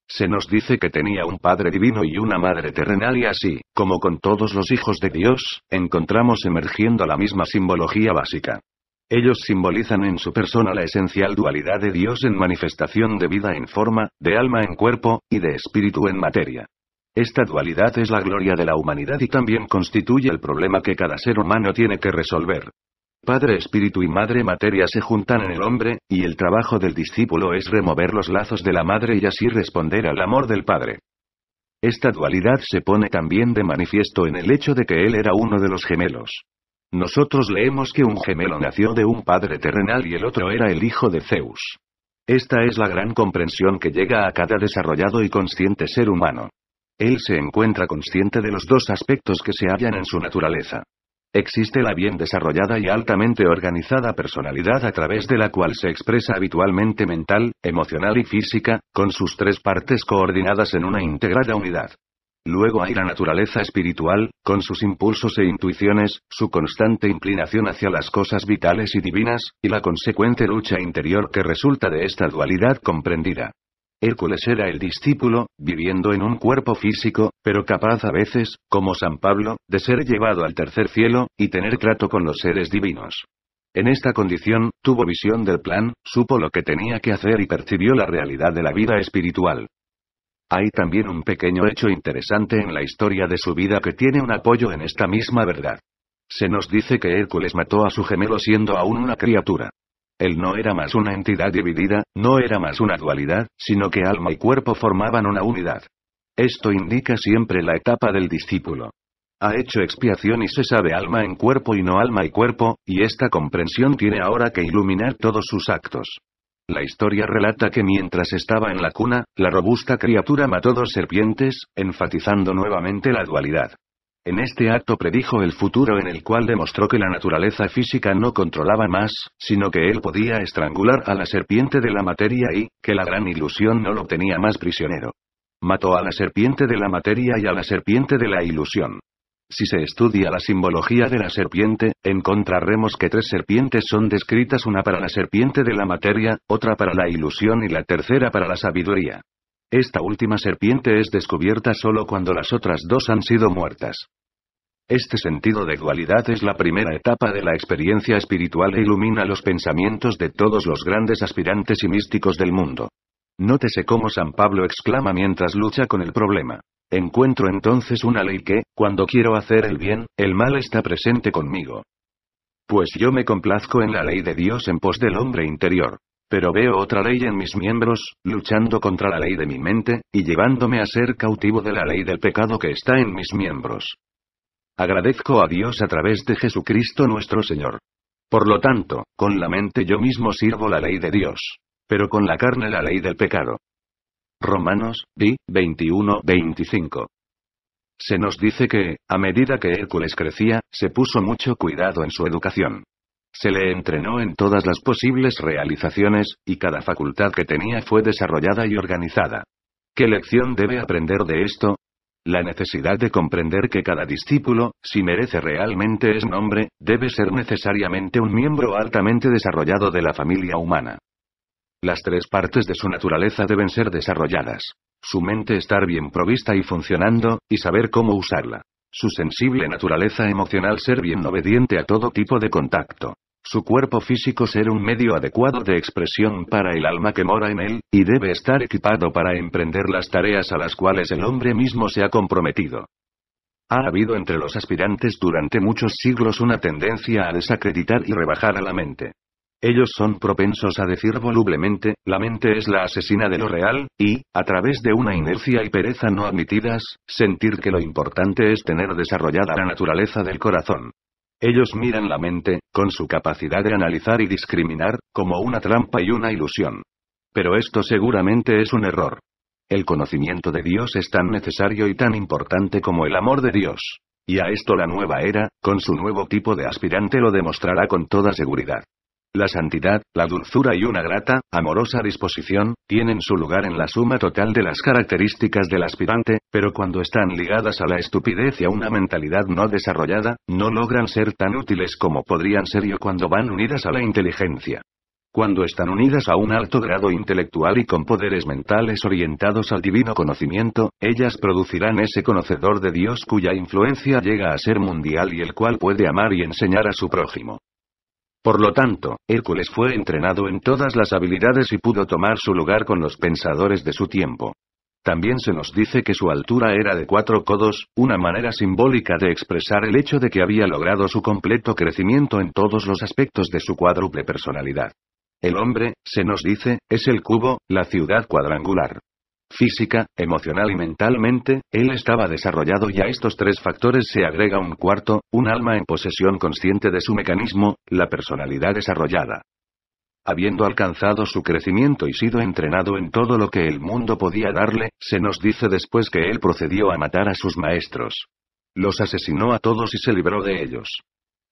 Se nos dice que tenía un padre divino y una madre terrenal y así, como con todos los hijos de Dios, encontramos emergiendo la misma simbología básica. Ellos simbolizan en su persona la esencial dualidad de Dios en manifestación de vida en forma, de alma en cuerpo, y de espíritu en materia. Esta dualidad es la gloria de la humanidad y también constituye el problema que cada ser humano tiene que resolver. Padre espíritu y madre materia se juntan en el hombre, y el trabajo del discípulo es remover los lazos de la madre y así responder al amor del padre. Esta dualidad se pone también de manifiesto en el hecho de que él era uno de los gemelos. Nosotros leemos que un gemelo nació de un padre terrenal y el otro era el hijo de Zeus. Esta es la gran comprensión que llega a cada desarrollado y consciente ser humano. Él se encuentra consciente de los dos aspectos que se hallan en su naturaleza. Existe la bien desarrollada y altamente organizada personalidad a través de la cual se expresa habitualmente mental, emocional y física, con sus tres partes coordinadas en una integrada unidad. Luego hay la naturaleza espiritual, con sus impulsos e intuiciones, su constante inclinación hacia las cosas vitales y divinas, y la consecuente lucha interior que resulta de esta dualidad comprendida. Hércules era el discípulo, viviendo en un cuerpo físico, pero capaz a veces, como San Pablo, de ser llevado al tercer cielo, y tener trato con los seres divinos. En esta condición, tuvo visión del plan, supo lo que tenía que hacer y percibió la realidad de la vida espiritual. Hay también un pequeño hecho interesante en la historia de su vida que tiene un apoyo en esta misma verdad. Se nos dice que Hércules mató a su gemelo siendo aún una criatura. Él no era más una entidad dividida, no era más una dualidad, sino que alma y cuerpo formaban una unidad. Esto indica siempre la etapa del discípulo. Ha hecho expiación y se sabe alma en cuerpo y no alma y cuerpo, y esta comprensión tiene ahora que iluminar todos sus actos. La historia relata que mientras estaba en la cuna, la robusta criatura mató dos serpientes, enfatizando nuevamente la dualidad. En este acto predijo el futuro en el cual demostró que la naturaleza física no controlaba más, sino que él podía estrangular a la serpiente de la materia y, que la gran ilusión no lo tenía más prisionero. Mató a la serpiente de la materia y a la serpiente de la ilusión. Si se estudia la simbología de la serpiente, encontraremos que tres serpientes son descritas, una para la serpiente de la materia, otra para la ilusión y la tercera para la sabiduría. Esta última serpiente es descubierta solo cuando las otras dos han sido muertas. Este sentido de dualidad es la primera etapa de la experiencia espiritual e ilumina los pensamientos de todos los grandes aspirantes y místicos del mundo. Nótese cómo San Pablo exclama mientras lucha con el problema. Encuentro entonces una ley que, cuando quiero hacer el bien, el mal está presente conmigo. Pues yo me complazco en la ley de Dios en pos del hombre interior. Pero veo otra ley en mis miembros, luchando contra la ley de mi mente, y llevándome a ser cautivo de la ley del pecado que está en mis miembros. Agradezco a Dios a través de Jesucristo nuestro Señor. Por lo tanto, con la mente yo mismo sirvo la ley de Dios, pero con la carne la ley del pecado. Romanos, di, 21-25. Se nos dice que, a medida que Hércules crecía, se puso mucho cuidado en su educación. Se le entrenó en todas las posibles realizaciones, y cada facultad que tenía fue desarrollada y organizada. ¿Qué lección debe aprender de esto? La necesidad de comprender que cada discípulo, si merece realmente ese nombre, debe ser necesariamente un miembro altamente desarrollado de la familia humana. Las tres partes de su naturaleza deben ser desarrolladas. Su mente estar bien provista y funcionando, y saber cómo usarla. Su sensible naturaleza emocional ser bien obediente a todo tipo de contacto. Su cuerpo físico ser un medio adecuado de expresión para el alma que mora en él, y debe estar equipado para emprender las tareas a las cuales el hombre mismo se ha comprometido. Ha habido entre los aspirantes durante muchos siglos una tendencia a desacreditar y rebajar a la mente. Ellos son propensos a decir volublemente, la mente es la asesina de lo real, y, a través de una inercia y pereza no admitidas, sentir que lo importante es tener desarrollada la naturaleza del corazón. Ellos miran la mente, con su capacidad de analizar y discriminar, como una trampa y una ilusión. Pero esto seguramente es un error. El conocimiento de Dios es tan necesario y tan importante como el amor de Dios. Y a esto la nueva era, con su nuevo tipo de aspirante lo demostrará con toda seguridad. La santidad, la dulzura y una grata, amorosa disposición, tienen su lugar en la suma total de las características del aspirante, pero cuando están ligadas a la estupidez y a una mentalidad no desarrollada, no logran ser tan útiles como podrían ser yo cuando van unidas a la inteligencia. Cuando están unidas a un alto grado intelectual y con poderes mentales orientados al divino conocimiento, ellas producirán ese conocedor de Dios cuya influencia llega a ser mundial y el cual puede amar y enseñar a su prójimo. Por lo tanto, Hércules fue entrenado en todas las habilidades y pudo tomar su lugar con los pensadores de su tiempo. También se nos dice que su altura era de cuatro codos, una manera simbólica de expresar el hecho de que había logrado su completo crecimiento en todos los aspectos de su cuádruple personalidad. El hombre, se nos dice, es el cubo, la ciudad cuadrangular. Física, emocional y mentalmente, él estaba desarrollado y a estos tres factores se agrega un cuarto, un alma en posesión consciente de su mecanismo, la personalidad desarrollada. Habiendo alcanzado su crecimiento y sido entrenado en todo lo que el mundo podía darle, se nos dice después que él procedió a matar a sus maestros. Los asesinó a todos y se libró de ellos.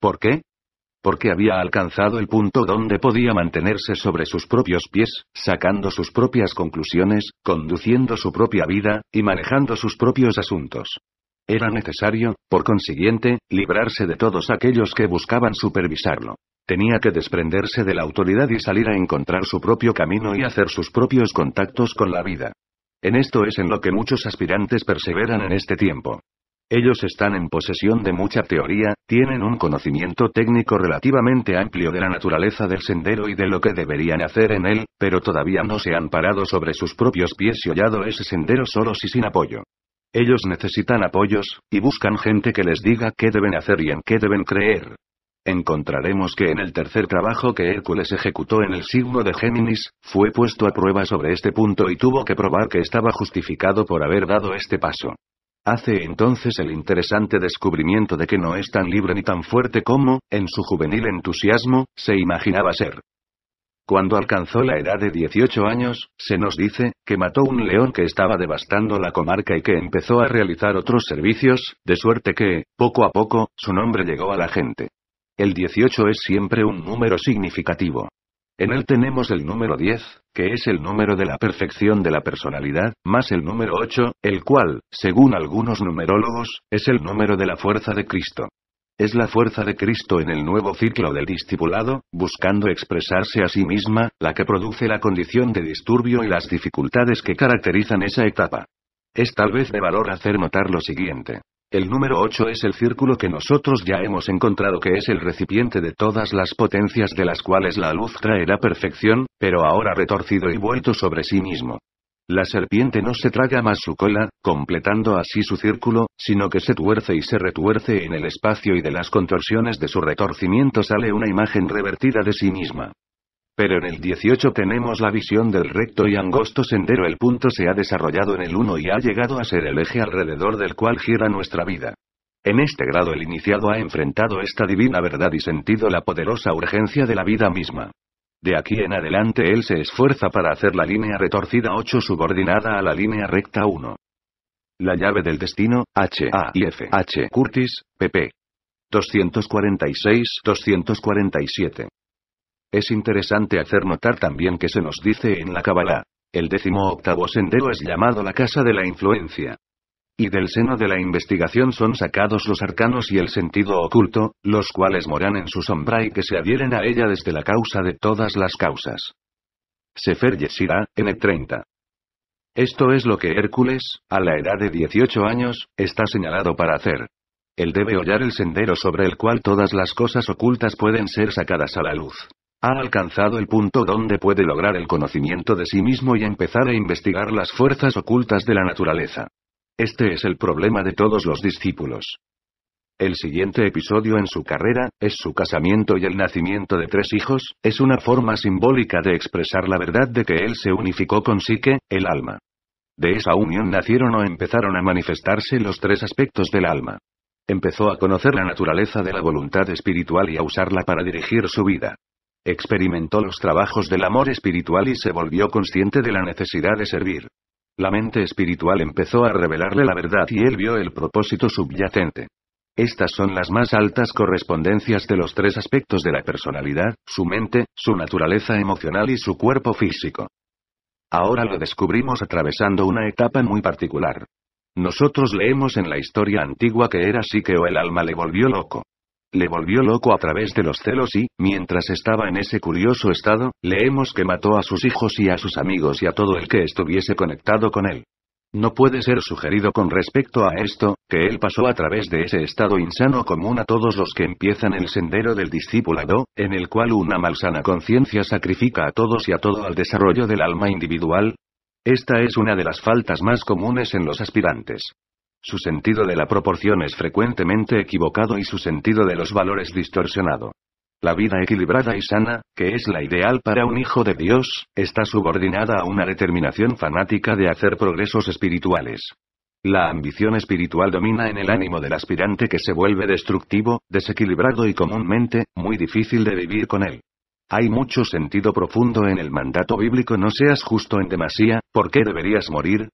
¿Por qué? porque había alcanzado el punto donde podía mantenerse sobre sus propios pies, sacando sus propias conclusiones, conduciendo su propia vida, y manejando sus propios asuntos. Era necesario, por consiguiente, librarse de todos aquellos que buscaban supervisarlo. Tenía que desprenderse de la autoridad y salir a encontrar su propio camino y hacer sus propios contactos con la vida. En esto es en lo que muchos aspirantes perseveran en este tiempo. Ellos están en posesión de mucha teoría, tienen un conocimiento técnico relativamente amplio de la naturaleza del sendero y de lo que deberían hacer en él, pero todavía no se han parado sobre sus propios pies y hollado ese sendero solos y sin apoyo. Ellos necesitan apoyos, y buscan gente que les diga qué deben hacer y en qué deben creer. Encontraremos que en el tercer trabajo que Hércules ejecutó en el signo de Géminis, fue puesto a prueba sobre este punto y tuvo que probar que estaba justificado por haber dado este paso. Hace entonces el interesante descubrimiento de que no es tan libre ni tan fuerte como, en su juvenil entusiasmo, se imaginaba ser. Cuando alcanzó la edad de 18 años, se nos dice, que mató un león que estaba devastando la comarca y que empezó a realizar otros servicios, de suerte que, poco a poco, su nombre llegó a la gente. El 18 es siempre un número significativo. En él tenemos el número 10, que es el número de la perfección de la personalidad, más el número 8, el cual, según algunos numerólogos, es el número de la fuerza de Cristo. Es la fuerza de Cristo en el nuevo ciclo del discipulado, buscando expresarse a sí misma, la que produce la condición de disturbio y las dificultades que caracterizan esa etapa. Es tal vez de valor hacer notar lo siguiente. El número 8 es el círculo que nosotros ya hemos encontrado que es el recipiente de todas las potencias de las cuales la luz traerá perfección, pero ahora retorcido y vuelto sobre sí mismo. La serpiente no se traga más su cola, completando así su círculo, sino que se tuerce y se retuerce en el espacio y de las contorsiones de su retorcimiento sale una imagen revertida de sí misma. Pero en el 18 tenemos la visión del recto y angosto sendero. El punto se ha desarrollado en el 1 y ha llegado a ser el eje alrededor del cual gira nuestra vida. En este grado el iniciado ha enfrentado esta divina verdad y sentido la poderosa urgencia de la vida misma. De aquí en adelante él se esfuerza para hacer la línea retorcida 8 subordinada a la línea recta 1. La llave del destino, H. A. y F. H. Curtis, pp. 246-247. Es interesante hacer notar también que se nos dice en la Kabbalah. El décimo octavo sendero es llamado la casa de la influencia. Y del seno de la investigación son sacados los arcanos y el sentido oculto, los cuales moran en su sombra y que se adhieren a ella desde la causa de todas las causas. Sefer Yeshira, N30. Esto es lo que Hércules, a la edad de 18 años, está señalado para hacer. Él debe hollar el sendero sobre el cual todas las cosas ocultas pueden ser sacadas a la luz. Ha alcanzado el punto donde puede lograr el conocimiento de sí mismo y empezar a investigar las fuerzas ocultas de la naturaleza. Este es el problema de todos los discípulos. El siguiente episodio en su carrera, es su casamiento y el nacimiento de tres hijos, es una forma simbólica de expresar la verdad de que él se unificó con Psique, el alma. De esa unión nacieron o empezaron a manifestarse los tres aspectos del alma. Empezó a conocer la naturaleza de la voluntad espiritual y a usarla para dirigir su vida. Experimentó los trabajos del amor espiritual y se volvió consciente de la necesidad de servir. La mente espiritual empezó a revelarle la verdad y él vio el propósito subyacente. Estas son las más altas correspondencias de los tres aspectos de la personalidad, su mente, su naturaleza emocional y su cuerpo físico. Ahora lo descubrimos atravesando una etapa muy particular. Nosotros leemos en la historia antigua que era así o el alma le volvió loco. Le volvió loco a través de los celos y, mientras estaba en ese curioso estado, leemos que mató a sus hijos y a sus amigos y a todo el que estuviese conectado con él. No puede ser sugerido con respecto a esto, que él pasó a través de ese estado insano común a todos los que empiezan el sendero del discipulado, en el cual una malsana conciencia sacrifica a todos y a todo al desarrollo del alma individual. Esta es una de las faltas más comunes en los aspirantes. Su sentido de la proporción es frecuentemente equivocado y su sentido de los valores distorsionado. La vida equilibrada y sana, que es la ideal para un hijo de Dios, está subordinada a una determinación fanática de hacer progresos espirituales. La ambición espiritual domina en el ánimo del aspirante que se vuelve destructivo, desequilibrado y comúnmente, muy difícil de vivir con él. Hay mucho sentido profundo en el mandato bíblico no seas justo en demasía, ¿por qué deberías morir?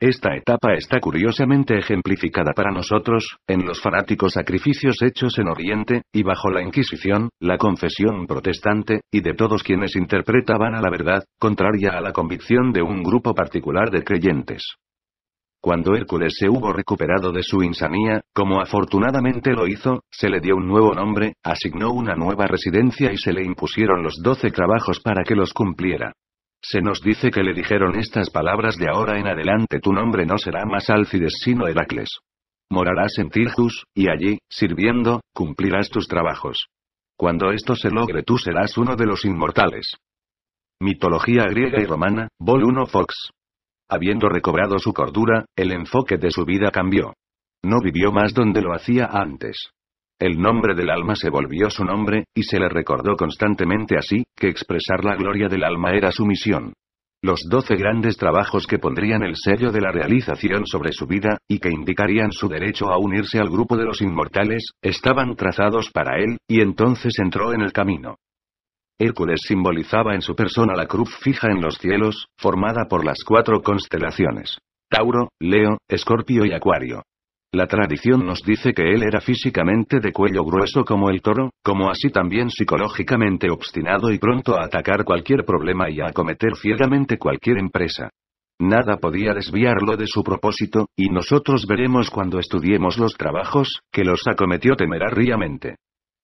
Esta etapa está curiosamente ejemplificada para nosotros, en los fanáticos sacrificios hechos en Oriente, y bajo la Inquisición, la confesión protestante, y de todos quienes interpretaban a la verdad, contraria a la convicción de un grupo particular de creyentes. Cuando Hércules se hubo recuperado de su insanía, como afortunadamente lo hizo, se le dio un nuevo nombre, asignó una nueva residencia y se le impusieron los doce trabajos para que los cumpliera. Se nos dice que le dijeron estas palabras de ahora en adelante tu nombre no será más Alcides sino Heracles. Morarás en Tirgus, y allí, sirviendo, cumplirás tus trabajos. Cuando esto se logre tú serás uno de los inmortales. Mitología griega y romana, Vol 1 Fox. Habiendo recobrado su cordura, el enfoque de su vida cambió. No vivió más donde lo hacía antes. El nombre del alma se volvió su nombre, y se le recordó constantemente así, que expresar la gloria del alma era su misión. Los doce grandes trabajos que pondrían el sello de la realización sobre su vida, y que indicarían su derecho a unirse al grupo de los inmortales, estaban trazados para él, y entonces entró en el camino. Hércules simbolizaba en su persona la cruz fija en los cielos, formada por las cuatro constelaciones. Tauro, Leo, Escorpio y Acuario. La tradición nos dice que él era físicamente de cuello grueso como el toro, como así también psicológicamente obstinado y pronto a atacar cualquier problema y a acometer ciegamente cualquier empresa. Nada podía desviarlo de su propósito, y nosotros veremos cuando estudiemos los trabajos, que los acometió temerariamente.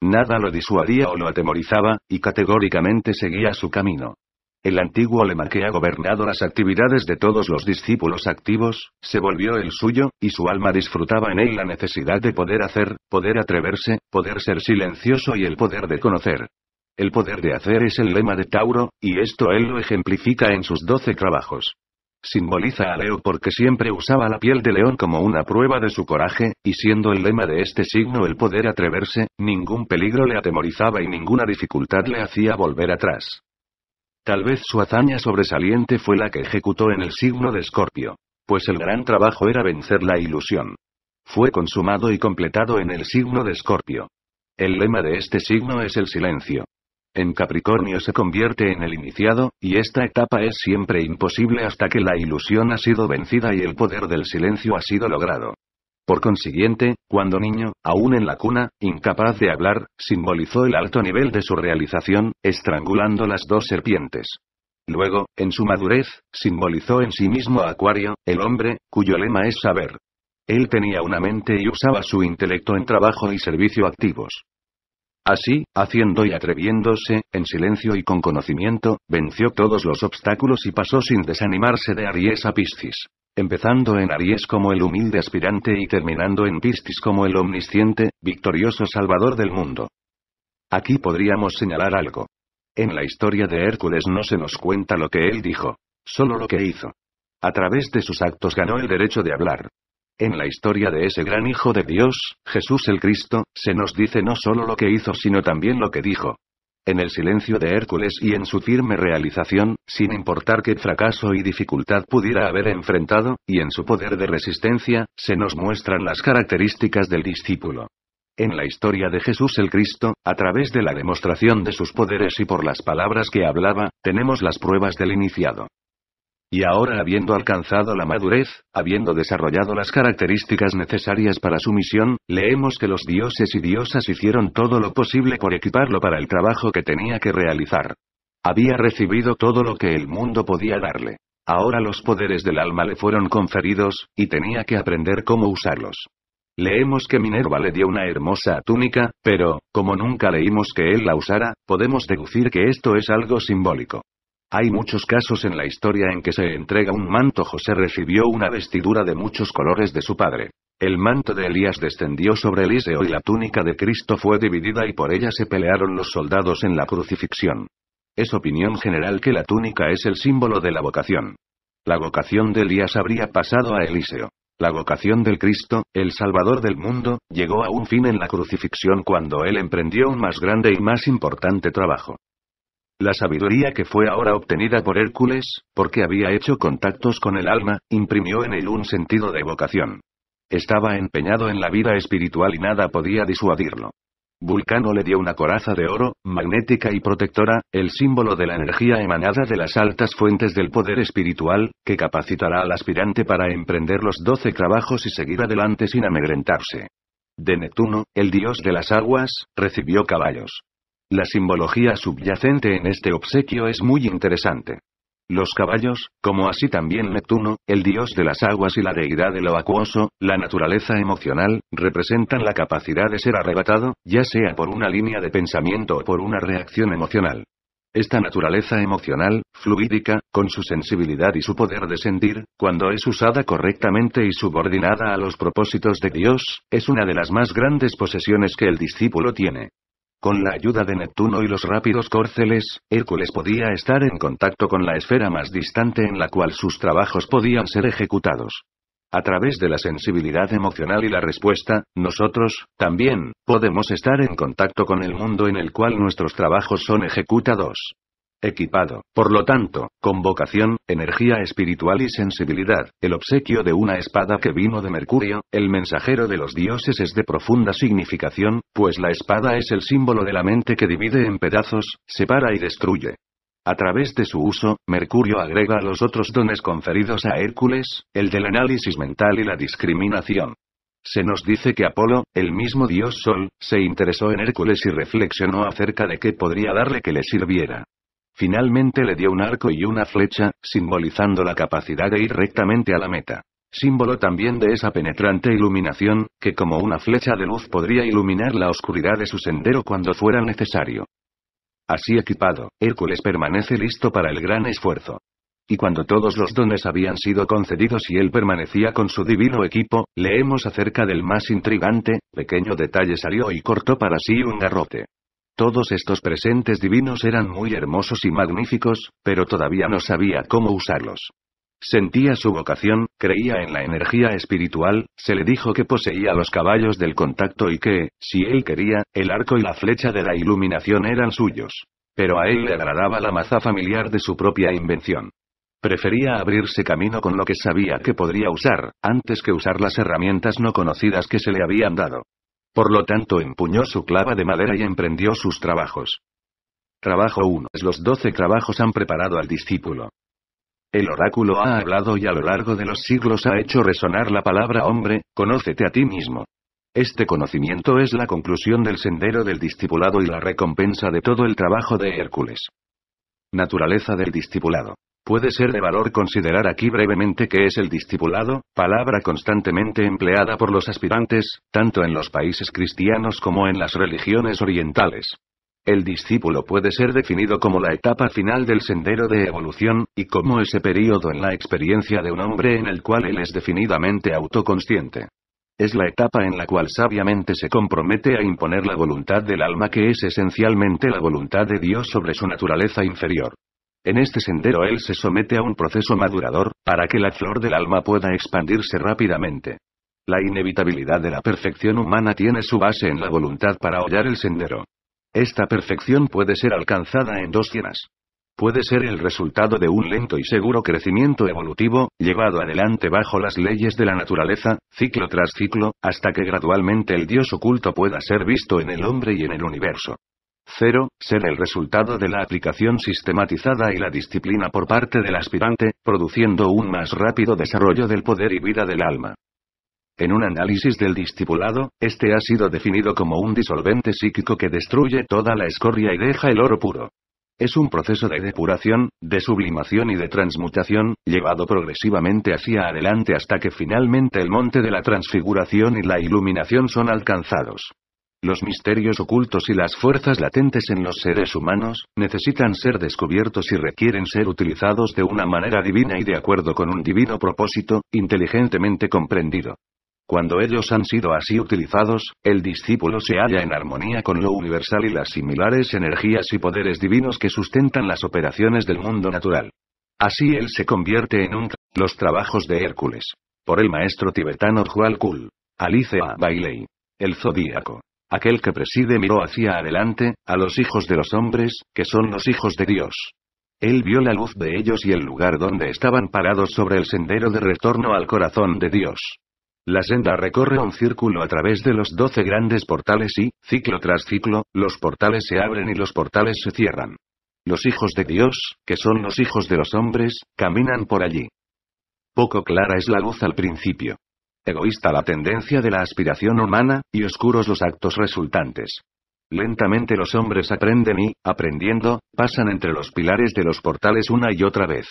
Nada lo disuadía o lo atemorizaba, y categóricamente seguía su camino el antiguo lema que ha gobernado las actividades de todos los discípulos activos, se volvió el suyo, y su alma disfrutaba en él la necesidad de poder hacer, poder atreverse, poder ser silencioso y el poder de conocer. El poder de hacer es el lema de Tauro, y esto él lo ejemplifica en sus doce trabajos. Simboliza a Leo porque siempre usaba la piel de león como una prueba de su coraje, y siendo el lema de este signo el poder atreverse, ningún peligro le atemorizaba y ninguna dificultad le hacía volver atrás. Tal vez su hazaña sobresaliente fue la que ejecutó en el signo de Escorpio. Pues el gran trabajo era vencer la ilusión. Fue consumado y completado en el signo de Escorpio. El lema de este signo es el silencio. En Capricornio se convierte en el iniciado, y esta etapa es siempre imposible hasta que la ilusión ha sido vencida y el poder del silencio ha sido logrado. Por consiguiente, cuando niño, aún en la cuna, incapaz de hablar, simbolizó el alto nivel de su realización, estrangulando las dos serpientes. Luego, en su madurez, simbolizó en sí mismo a Acuario, el hombre, cuyo lema es saber. Él tenía una mente y usaba su intelecto en trabajo y servicio activos. Así, haciendo y atreviéndose, en silencio y con conocimiento, venció todos los obstáculos y pasó sin desanimarse de Aries a Piscis. Empezando en Aries como el humilde aspirante y terminando en Pistis como el omnisciente, victorioso salvador del mundo. Aquí podríamos señalar algo. En la historia de Hércules no se nos cuenta lo que él dijo, solo lo que hizo. A través de sus actos ganó el derecho de hablar. En la historia de ese gran Hijo de Dios, Jesús el Cristo, se nos dice no solo lo que hizo sino también lo que dijo. En el silencio de Hércules y en su firme realización, sin importar qué fracaso y dificultad pudiera haber enfrentado, y en su poder de resistencia, se nos muestran las características del discípulo. En la historia de Jesús el Cristo, a través de la demostración de sus poderes y por las palabras que hablaba, tenemos las pruebas del iniciado. Y ahora habiendo alcanzado la madurez, habiendo desarrollado las características necesarias para su misión, leemos que los dioses y diosas hicieron todo lo posible por equiparlo para el trabajo que tenía que realizar. Había recibido todo lo que el mundo podía darle. Ahora los poderes del alma le fueron conferidos, y tenía que aprender cómo usarlos. Leemos que Minerva le dio una hermosa túnica, pero, como nunca leímos que él la usara, podemos deducir que esto es algo simbólico. Hay muchos casos en la historia en que se entrega un manto. José recibió una vestidura de muchos colores de su padre. El manto de Elías descendió sobre Eliseo y la túnica de Cristo fue dividida y por ella se pelearon los soldados en la crucifixión. Es opinión general que la túnica es el símbolo de la vocación. La vocación de Elías habría pasado a Eliseo. La vocación del Cristo, el Salvador del mundo, llegó a un fin en la crucifixión cuando él emprendió un más grande y más importante trabajo. La sabiduría que fue ahora obtenida por Hércules, porque había hecho contactos con el alma, imprimió en él un sentido de vocación. Estaba empeñado en la vida espiritual y nada podía disuadirlo. Vulcano le dio una coraza de oro, magnética y protectora, el símbolo de la energía emanada de las altas fuentes del poder espiritual, que capacitará al aspirante para emprender los doce trabajos y seguir adelante sin amedrentarse. De Neptuno, el dios de las aguas, recibió caballos. La simbología subyacente en este obsequio es muy interesante. Los caballos, como así también Neptuno, el dios de las aguas y la deidad de lo acuoso, la naturaleza emocional, representan la capacidad de ser arrebatado, ya sea por una línea de pensamiento o por una reacción emocional. Esta naturaleza emocional, fluídica, con su sensibilidad y su poder de sentir, cuando es usada correctamente y subordinada a los propósitos de Dios, es una de las más grandes posesiones que el discípulo tiene. Con la ayuda de Neptuno y los rápidos córceles, Hércules podía estar en contacto con la esfera más distante en la cual sus trabajos podían ser ejecutados. A través de la sensibilidad emocional y la respuesta, nosotros, también, podemos estar en contacto con el mundo en el cual nuestros trabajos son ejecutados equipado, por lo tanto, con vocación, energía espiritual y sensibilidad, el obsequio de una espada que vino de Mercurio, el mensajero de los dioses es de profunda significación, pues la espada es el símbolo de la mente que divide en pedazos, separa y destruye. A través de su uso, Mercurio agrega los otros dones conferidos a Hércules, el del análisis mental y la discriminación. Se nos dice que Apolo, el mismo dios Sol, se interesó en Hércules y reflexionó acerca de qué podría darle que le sirviera. Finalmente le dio un arco y una flecha, simbolizando la capacidad de ir rectamente a la meta. Símbolo también de esa penetrante iluminación, que como una flecha de luz podría iluminar la oscuridad de su sendero cuando fuera necesario. Así equipado, Hércules permanece listo para el gran esfuerzo. Y cuando todos los dones habían sido concedidos y él permanecía con su divino equipo, leemos acerca del más intrigante, pequeño detalle salió y cortó para sí un garrote. Todos estos presentes divinos eran muy hermosos y magníficos, pero todavía no sabía cómo usarlos. Sentía su vocación, creía en la energía espiritual, se le dijo que poseía los caballos del contacto y que, si él quería, el arco y la flecha de la iluminación eran suyos. Pero a él le agradaba la maza familiar de su propia invención. Prefería abrirse camino con lo que sabía que podría usar, antes que usar las herramientas no conocidas que se le habían dado. Por lo tanto, empuñó su clava de madera y emprendió sus trabajos. Trabajo 1. Los doce trabajos han preparado al discípulo. El oráculo ha hablado y a lo largo de los siglos ha hecho resonar la palabra hombre, conócete a ti mismo. Este conocimiento es la conclusión del sendero del discipulado y la recompensa de todo el trabajo de Hércules. Naturaleza del discipulado. Puede ser de valor considerar aquí brevemente qué es el discipulado, palabra constantemente empleada por los aspirantes, tanto en los países cristianos como en las religiones orientales. El discípulo puede ser definido como la etapa final del sendero de evolución, y como ese período en la experiencia de un hombre en el cual él es definidamente autoconsciente. Es la etapa en la cual sabiamente se compromete a imponer la voluntad del alma que es esencialmente la voluntad de Dios sobre su naturaleza inferior. En este sendero él se somete a un proceso madurador, para que la flor del alma pueda expandirse rápidamente. La inevitabilidad de la perfección humana tiene su base en la voluntad para hollar el sendero. Esta perfección puede ser alcanzada en dos cienas. Puede ser el resultado de un lento y seguro crecimiento evolutivo, llevado adelante bajo las leyes de la naturaleza, ciclo tras ciclo, hasta que gradualmente el Dios oculto pueda ser visto en el hombre y en el universo. Cero, Ser el resultado de la aplicación sistematizada y la disciplina por parte del aspirante, produciendo un más rápido desarrollo del poder y vida del alma. En un análisis del discipulado, este ha sido definido como un disolvente psíquico que destruye toda la escoria y deja el oro puro. Es un proceso de depuración, de sublimación y de transmutación, llevado progresivamente hacia adelante hasta que finalmente el monte de la transfiguración y la iluminación son alcanzados. Los misterios ocultos y las fuerzas latentes en los seres humanos, necesitan ser descubiertos y requieren ser utilizados de una manera divina y de acuerdo con un divino propósito, inteligentemente comprendido. Cuando ellos han sido así utilizados, el discípulo se halla en armonía con lo universal y las similares energías y poderes divinos que sustentan las operaciones del mundo natural. Así él se convierte en un... Los trabajos de Hércules. Por el maestro tibetano Hualkul. Alice A. Bailey. El Zodíaco. Aquel que preside miró hacia adelante, a los hijos de los hombres, que son los hijos de Dios. Él vio la luz de ellos y el lugar donde estaban parados sobre el sendero de retorno al corazón de Dios. La senda recorre un círculo a través de los doce grandes portales y, ciclo tras ciclo, los portales se abren y los portales se cierran. Los hijos de Dios, que son los hijos de los hombres, caminan por allí. Poco clara es la luz al principio. Egoísta la tendencia de la aspiración humana, y oscuros los actos resultantes. Lentamente los hombres aprenden y, aprendiendo, pasan entre los pilares de los portales una y otra vez.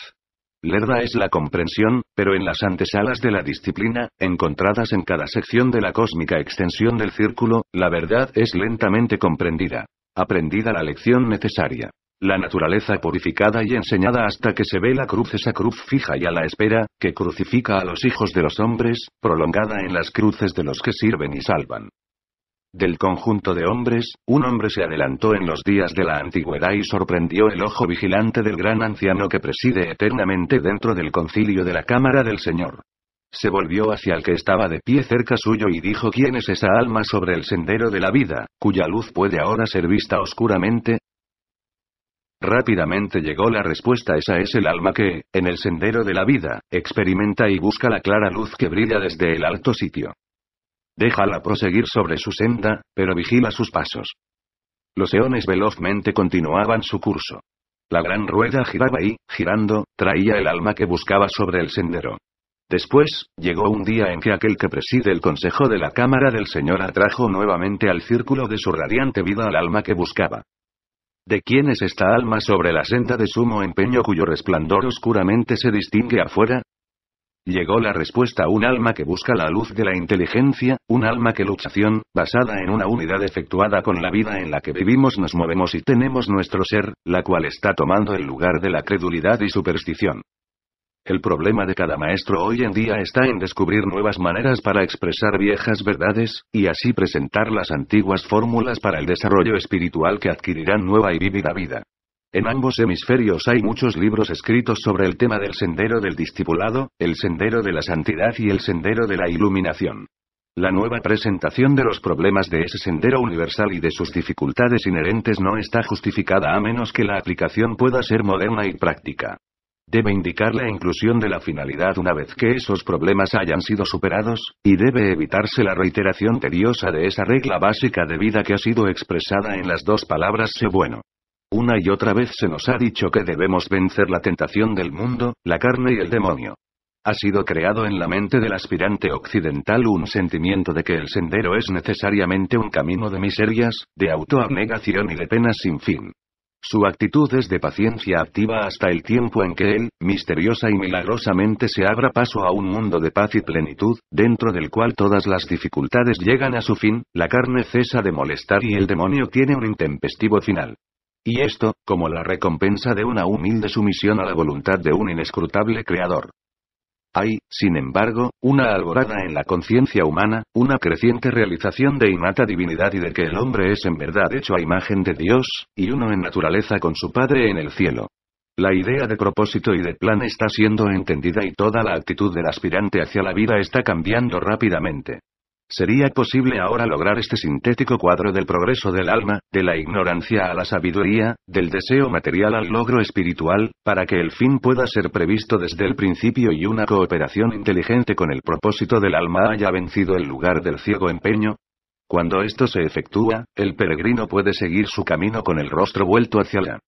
Lerda es la comprensión, pero en las antesalas de la disciplina, encontradas en cada sección de la cósmica extensión del círculo, la verdad es lentamente comprendida. Aprendida la lección necesaria. La naturaleza purificada y enseñada hasta que se ve la cruz, esa cruz fija y a la espera, que crucifica a los hijos de los hombres, prolongada en las cruces de los que sirven y salvan. Del conjunto de hombres, un hombre se adelantó en los días de la antigüedad y sorprendió el ojo vigilante del gran anciano que preside eternamente dentro del concilio de la Cámara del Señor. Se volvió hacia el que estaba de pie cerca suyo y dijo, ¿quién es esa alma sobre el sendero de la vida, cuya luz puede ahora ser vista oscuramente? Rápidamente llegó la respuesta, esa es el alma que, en el sendero de la vida, experimenta y busca la clara luz que brilla desde el alto sitio. Déjala proseguir sobre su senda, pero vigila sus pasos. Los eones velozmente continuaban su curso. La gran rueda giraba y, girando, traía el alma que buscaba sobre el sendero. Después, llegó un día en que aquel que preside el Consejo de la Cámara del Señor atrajo nuevamente al círculo de su radiante vida al alma que buscaba. ¿De quién es esta alma sobre la senda de sumo empeño cuyo resplandor oscuramente se distingue afuera? Llegó la respuesta un alma que busca la luz de la inteligencia, un alma que luchación, basada en una unidad efectuada con la vida en la que vivimos nos movemos y tenemos nuestro ser, la cual está tomando el lugar de la credulidad y superstición. El problema de cada maestro hoy en día está en descubrir nuevas maneras para expresar viejas verdades, y así presentar las antiguas fórmulas para el desarrollo espiritual que adquirirán nueva y vívida vida. En ambos hemisferios hay muchos libros escritos sobre el tema del sendero del discipulado, el sendero de la santidad y el sendero de la iluminación. La nueva presentación de los problemas de ese sendero universal y de sus dificultades inherentes no está justificada a menos que la aplicación pueda ser moderna y práctica debe indicar la inclusión de la finalidad una vez que esos problemas hayan sido superados, y debe evitarse la reiteración tediosa de esa regla básica de vida que ha sido expresada en las dos palabras «se bueno. Una y otra vez se nos ha dicho que debemos vencer la tentación del mundo, la carne y el demonio. Ha sido creado en la mente del aspirante occidental un sentimiento de que el sendero es necesariamente un camino de miserias, de autoabnegación y de penas sin fin. Su actitud es de paciencia activa hasta el tiempo en que él, misteriosa y milagrosamente, se abra paso a un mundo de paz y plenitud, dentro del cual todas las dificultades llegan a su fin, la carne cesa de molestar y el demonio tiene un intempestivo final. Y esto, como la recompensa de una humilde sumisión a la voluntad de un inescrutable creador. Hay, sin embargo, una alborada en la conciencia humana, una creciente realización de innata divinidad y de que el hombre es en verdad hecho a imagen de Dios, y uno en naturaleza con su Padre en el cielo. La idea de propósito y de plan está siendo entendida y toda la actitud del aspirante hacia la vida está cambiando rápidamente. ¿Sería posible ahora lograr este sintético cuadro del progreso del alma, de la ignorancia a la sabiduría, del deseo material al logro espiritual, para que el fin pueda ser previsto desde el principio y una cooperación inteligente con el propósito del alma haya vencido el lugar del ciego empeño? Cuando esto se efectúa, el peregrino puede seguir su camino con el rostro vuelto hacia la.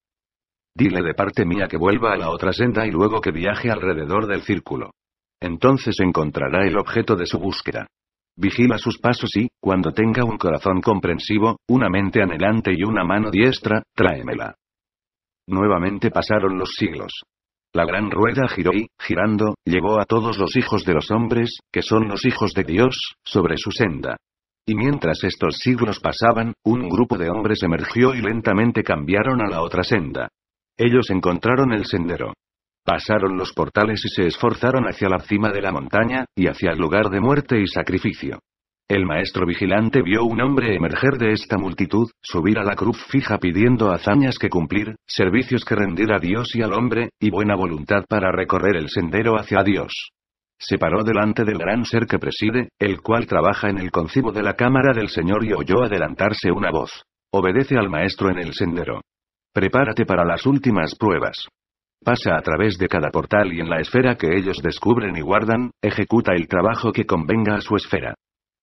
Dile de parte mía que vuelva a la otra senda y luego que viaje alrededor del círculo. Entonces encontrará el objeto de su búsqueda. Vigila sus pasos y, cuando tenga un corazón comprensivo, una mente anhelante y una mano diestra, tráemela. Nuevamente pasaron los siglos. La gran rueda giró y, girando, llevó a todos los hijos de los hombres, que son los hijos de Dios, sobre su senda. Y mientras estos siglos pasaban, un grupo de hombres emergió y lentamente cambiaron a la otra senda. Ellos encontraron el sendero. Pasaron los portales y se esforzaron hacia la cima de la montaña, y hacia el lugar de muerte y sacrificio. El maestro vigilante vio un hombre emerger de esta multitud, subir a la cruz fija pidiendo hazañas que cumplir, servicios que rendir a Dios y al hombre, y buena voluntad para recorrer el sendero hacia Dios. Se paró delante del gran ser que preside, el cual trabaja en el concibo de la cámara del Señor y oyó adelantarse una voz. Obedece al maestro en el sendero. Prepárate para las últimas pruebas pasa a través de cada portal y en la esfera que ellos descubren y guardan, ejecuta el trabajo que convenga a su esfera.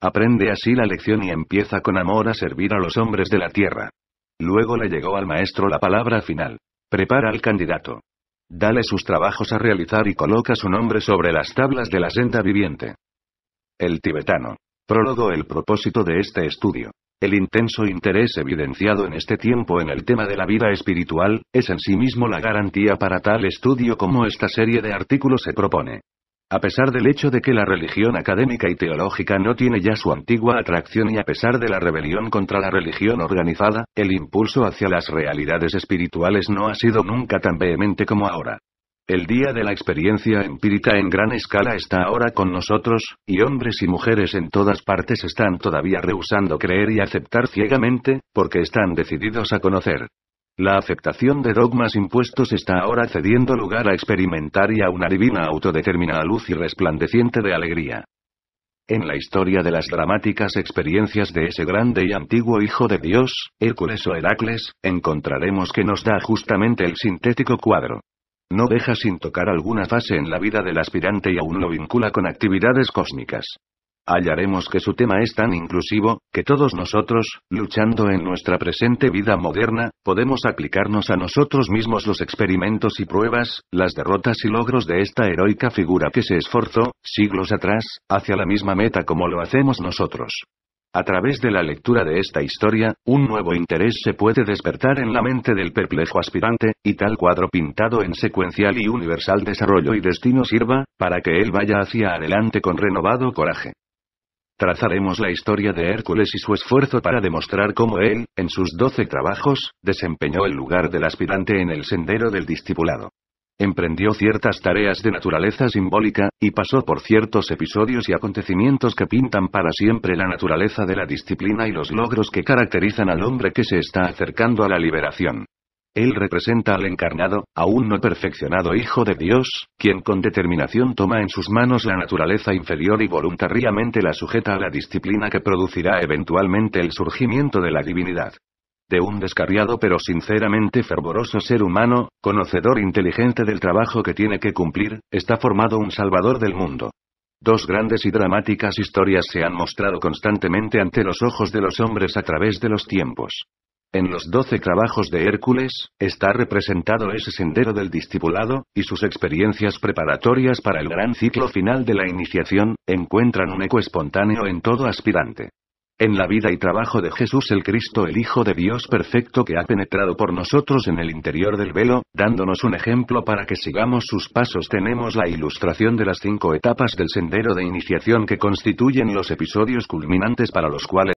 Aprende así la lección y empieza con amor a servir a los hombres de la tierra. Luego le llegó al maestro la palabra final. Prepara al candidato. Dale sus trabajos a realizar y coloca su nombre sobre las tablas de la senda viviente. El tibetano. Prólogo El propósito de este estudio. El intenso interés evidenciado en este tiempo en el tema de la vida espiritual, es en sí mismo la garantía para tal estudio como esta serie de artículos se propone. A pesar del hecho de que la religión académica y teológica no tiene ya su antigua atracción y a pesar de la rebelión contra la religión organizada, el impulso hacia las realidades espirituales no ha sido nunca tan vehemente como ahora. El día de la experiencia empírica en gran escala está ahora con nosotros, y hombres y mujeres en todas partes están todavía rehusando creer y aceptar ciegamente, porque están decididos a conocer. La aceptación de dogmas impuestos está ahora cediendo lugar a experimentar y a una divina autodeterminada luz y resplandeciente de alegría. En la historia de las dramáticas experiencias de ese grande y antiguo Hijo de Dios, Hércules o Heracles, encontraremos que nos da justamente el sintético cuadro. No deja sin tocar alguna fase en la vida del aspirante y aún lo vincula con actividades cósmicas. Hallaremos que su tema es tan inclusivo, que todos nosotros, luchando en nuestra presente vida moderna, podemos aplicarnos a nosotros mismos los experimentos y pruebas, las derrotas y logros de esta heroica figura que se esforzó, siglos atrás, hacia la misma meta como lo hacemos nosotros. A través de la lectura de esta historia, un nuevo interés se puede despertar en la mente del perplejo aspirante, y tal cuadro pintado en secuencial y universal desarrollo y destino sirva, para que él vaya hacia adelante con renovado coraje. Trazaremos la historia de Hércules y su esfuerzo para demostrar cómo él, en sus doce trabajos, desempeñó el lugar del aspirante en el sendero del discipulado emprendió ciertas tareas de naturaleza simbólica, y pasó por ciertos episodios y acontecimientos que pintan para siempre la naturaleza de la disciplina y los logros que caracterizan al hombre que se está acercando a la liberación. Él representa al encarnado, aún no perfeccionado Hijo de Dios, quien con determinación toma en sus manos la naturaleza inferior y voluntariamente la sujeta a la disciplina que producirá eventualmente el surgimiento de la divinidad de un descarriado pero sinceramente fervoroso ser humano, conocedor inteligente del trabajo que tiene que cumplir, está formado un salvador del mundo. Dos grandes y dramáticas historias se han mostrado constantemente ante los ojos de los hombres a través de los tiempos. En los doce trabajos de Hércules, está representado ese sendero del discipulado, y sus experiencias preparatorias para el gran ciclo final de la iniciación, encuentran un eco espontáneo en todo aspirante en la vida y trabajo de Jesús el Cristo, el Hijo de Dios perfecto que ha penetrado por nosotros en el interior del velo, dándonos un ejemplo para que sigamos sus pasos. Tenemos la ilustración de las cinco etapas del sendero de iniciación que constituyen los episodios culminantes para los cuales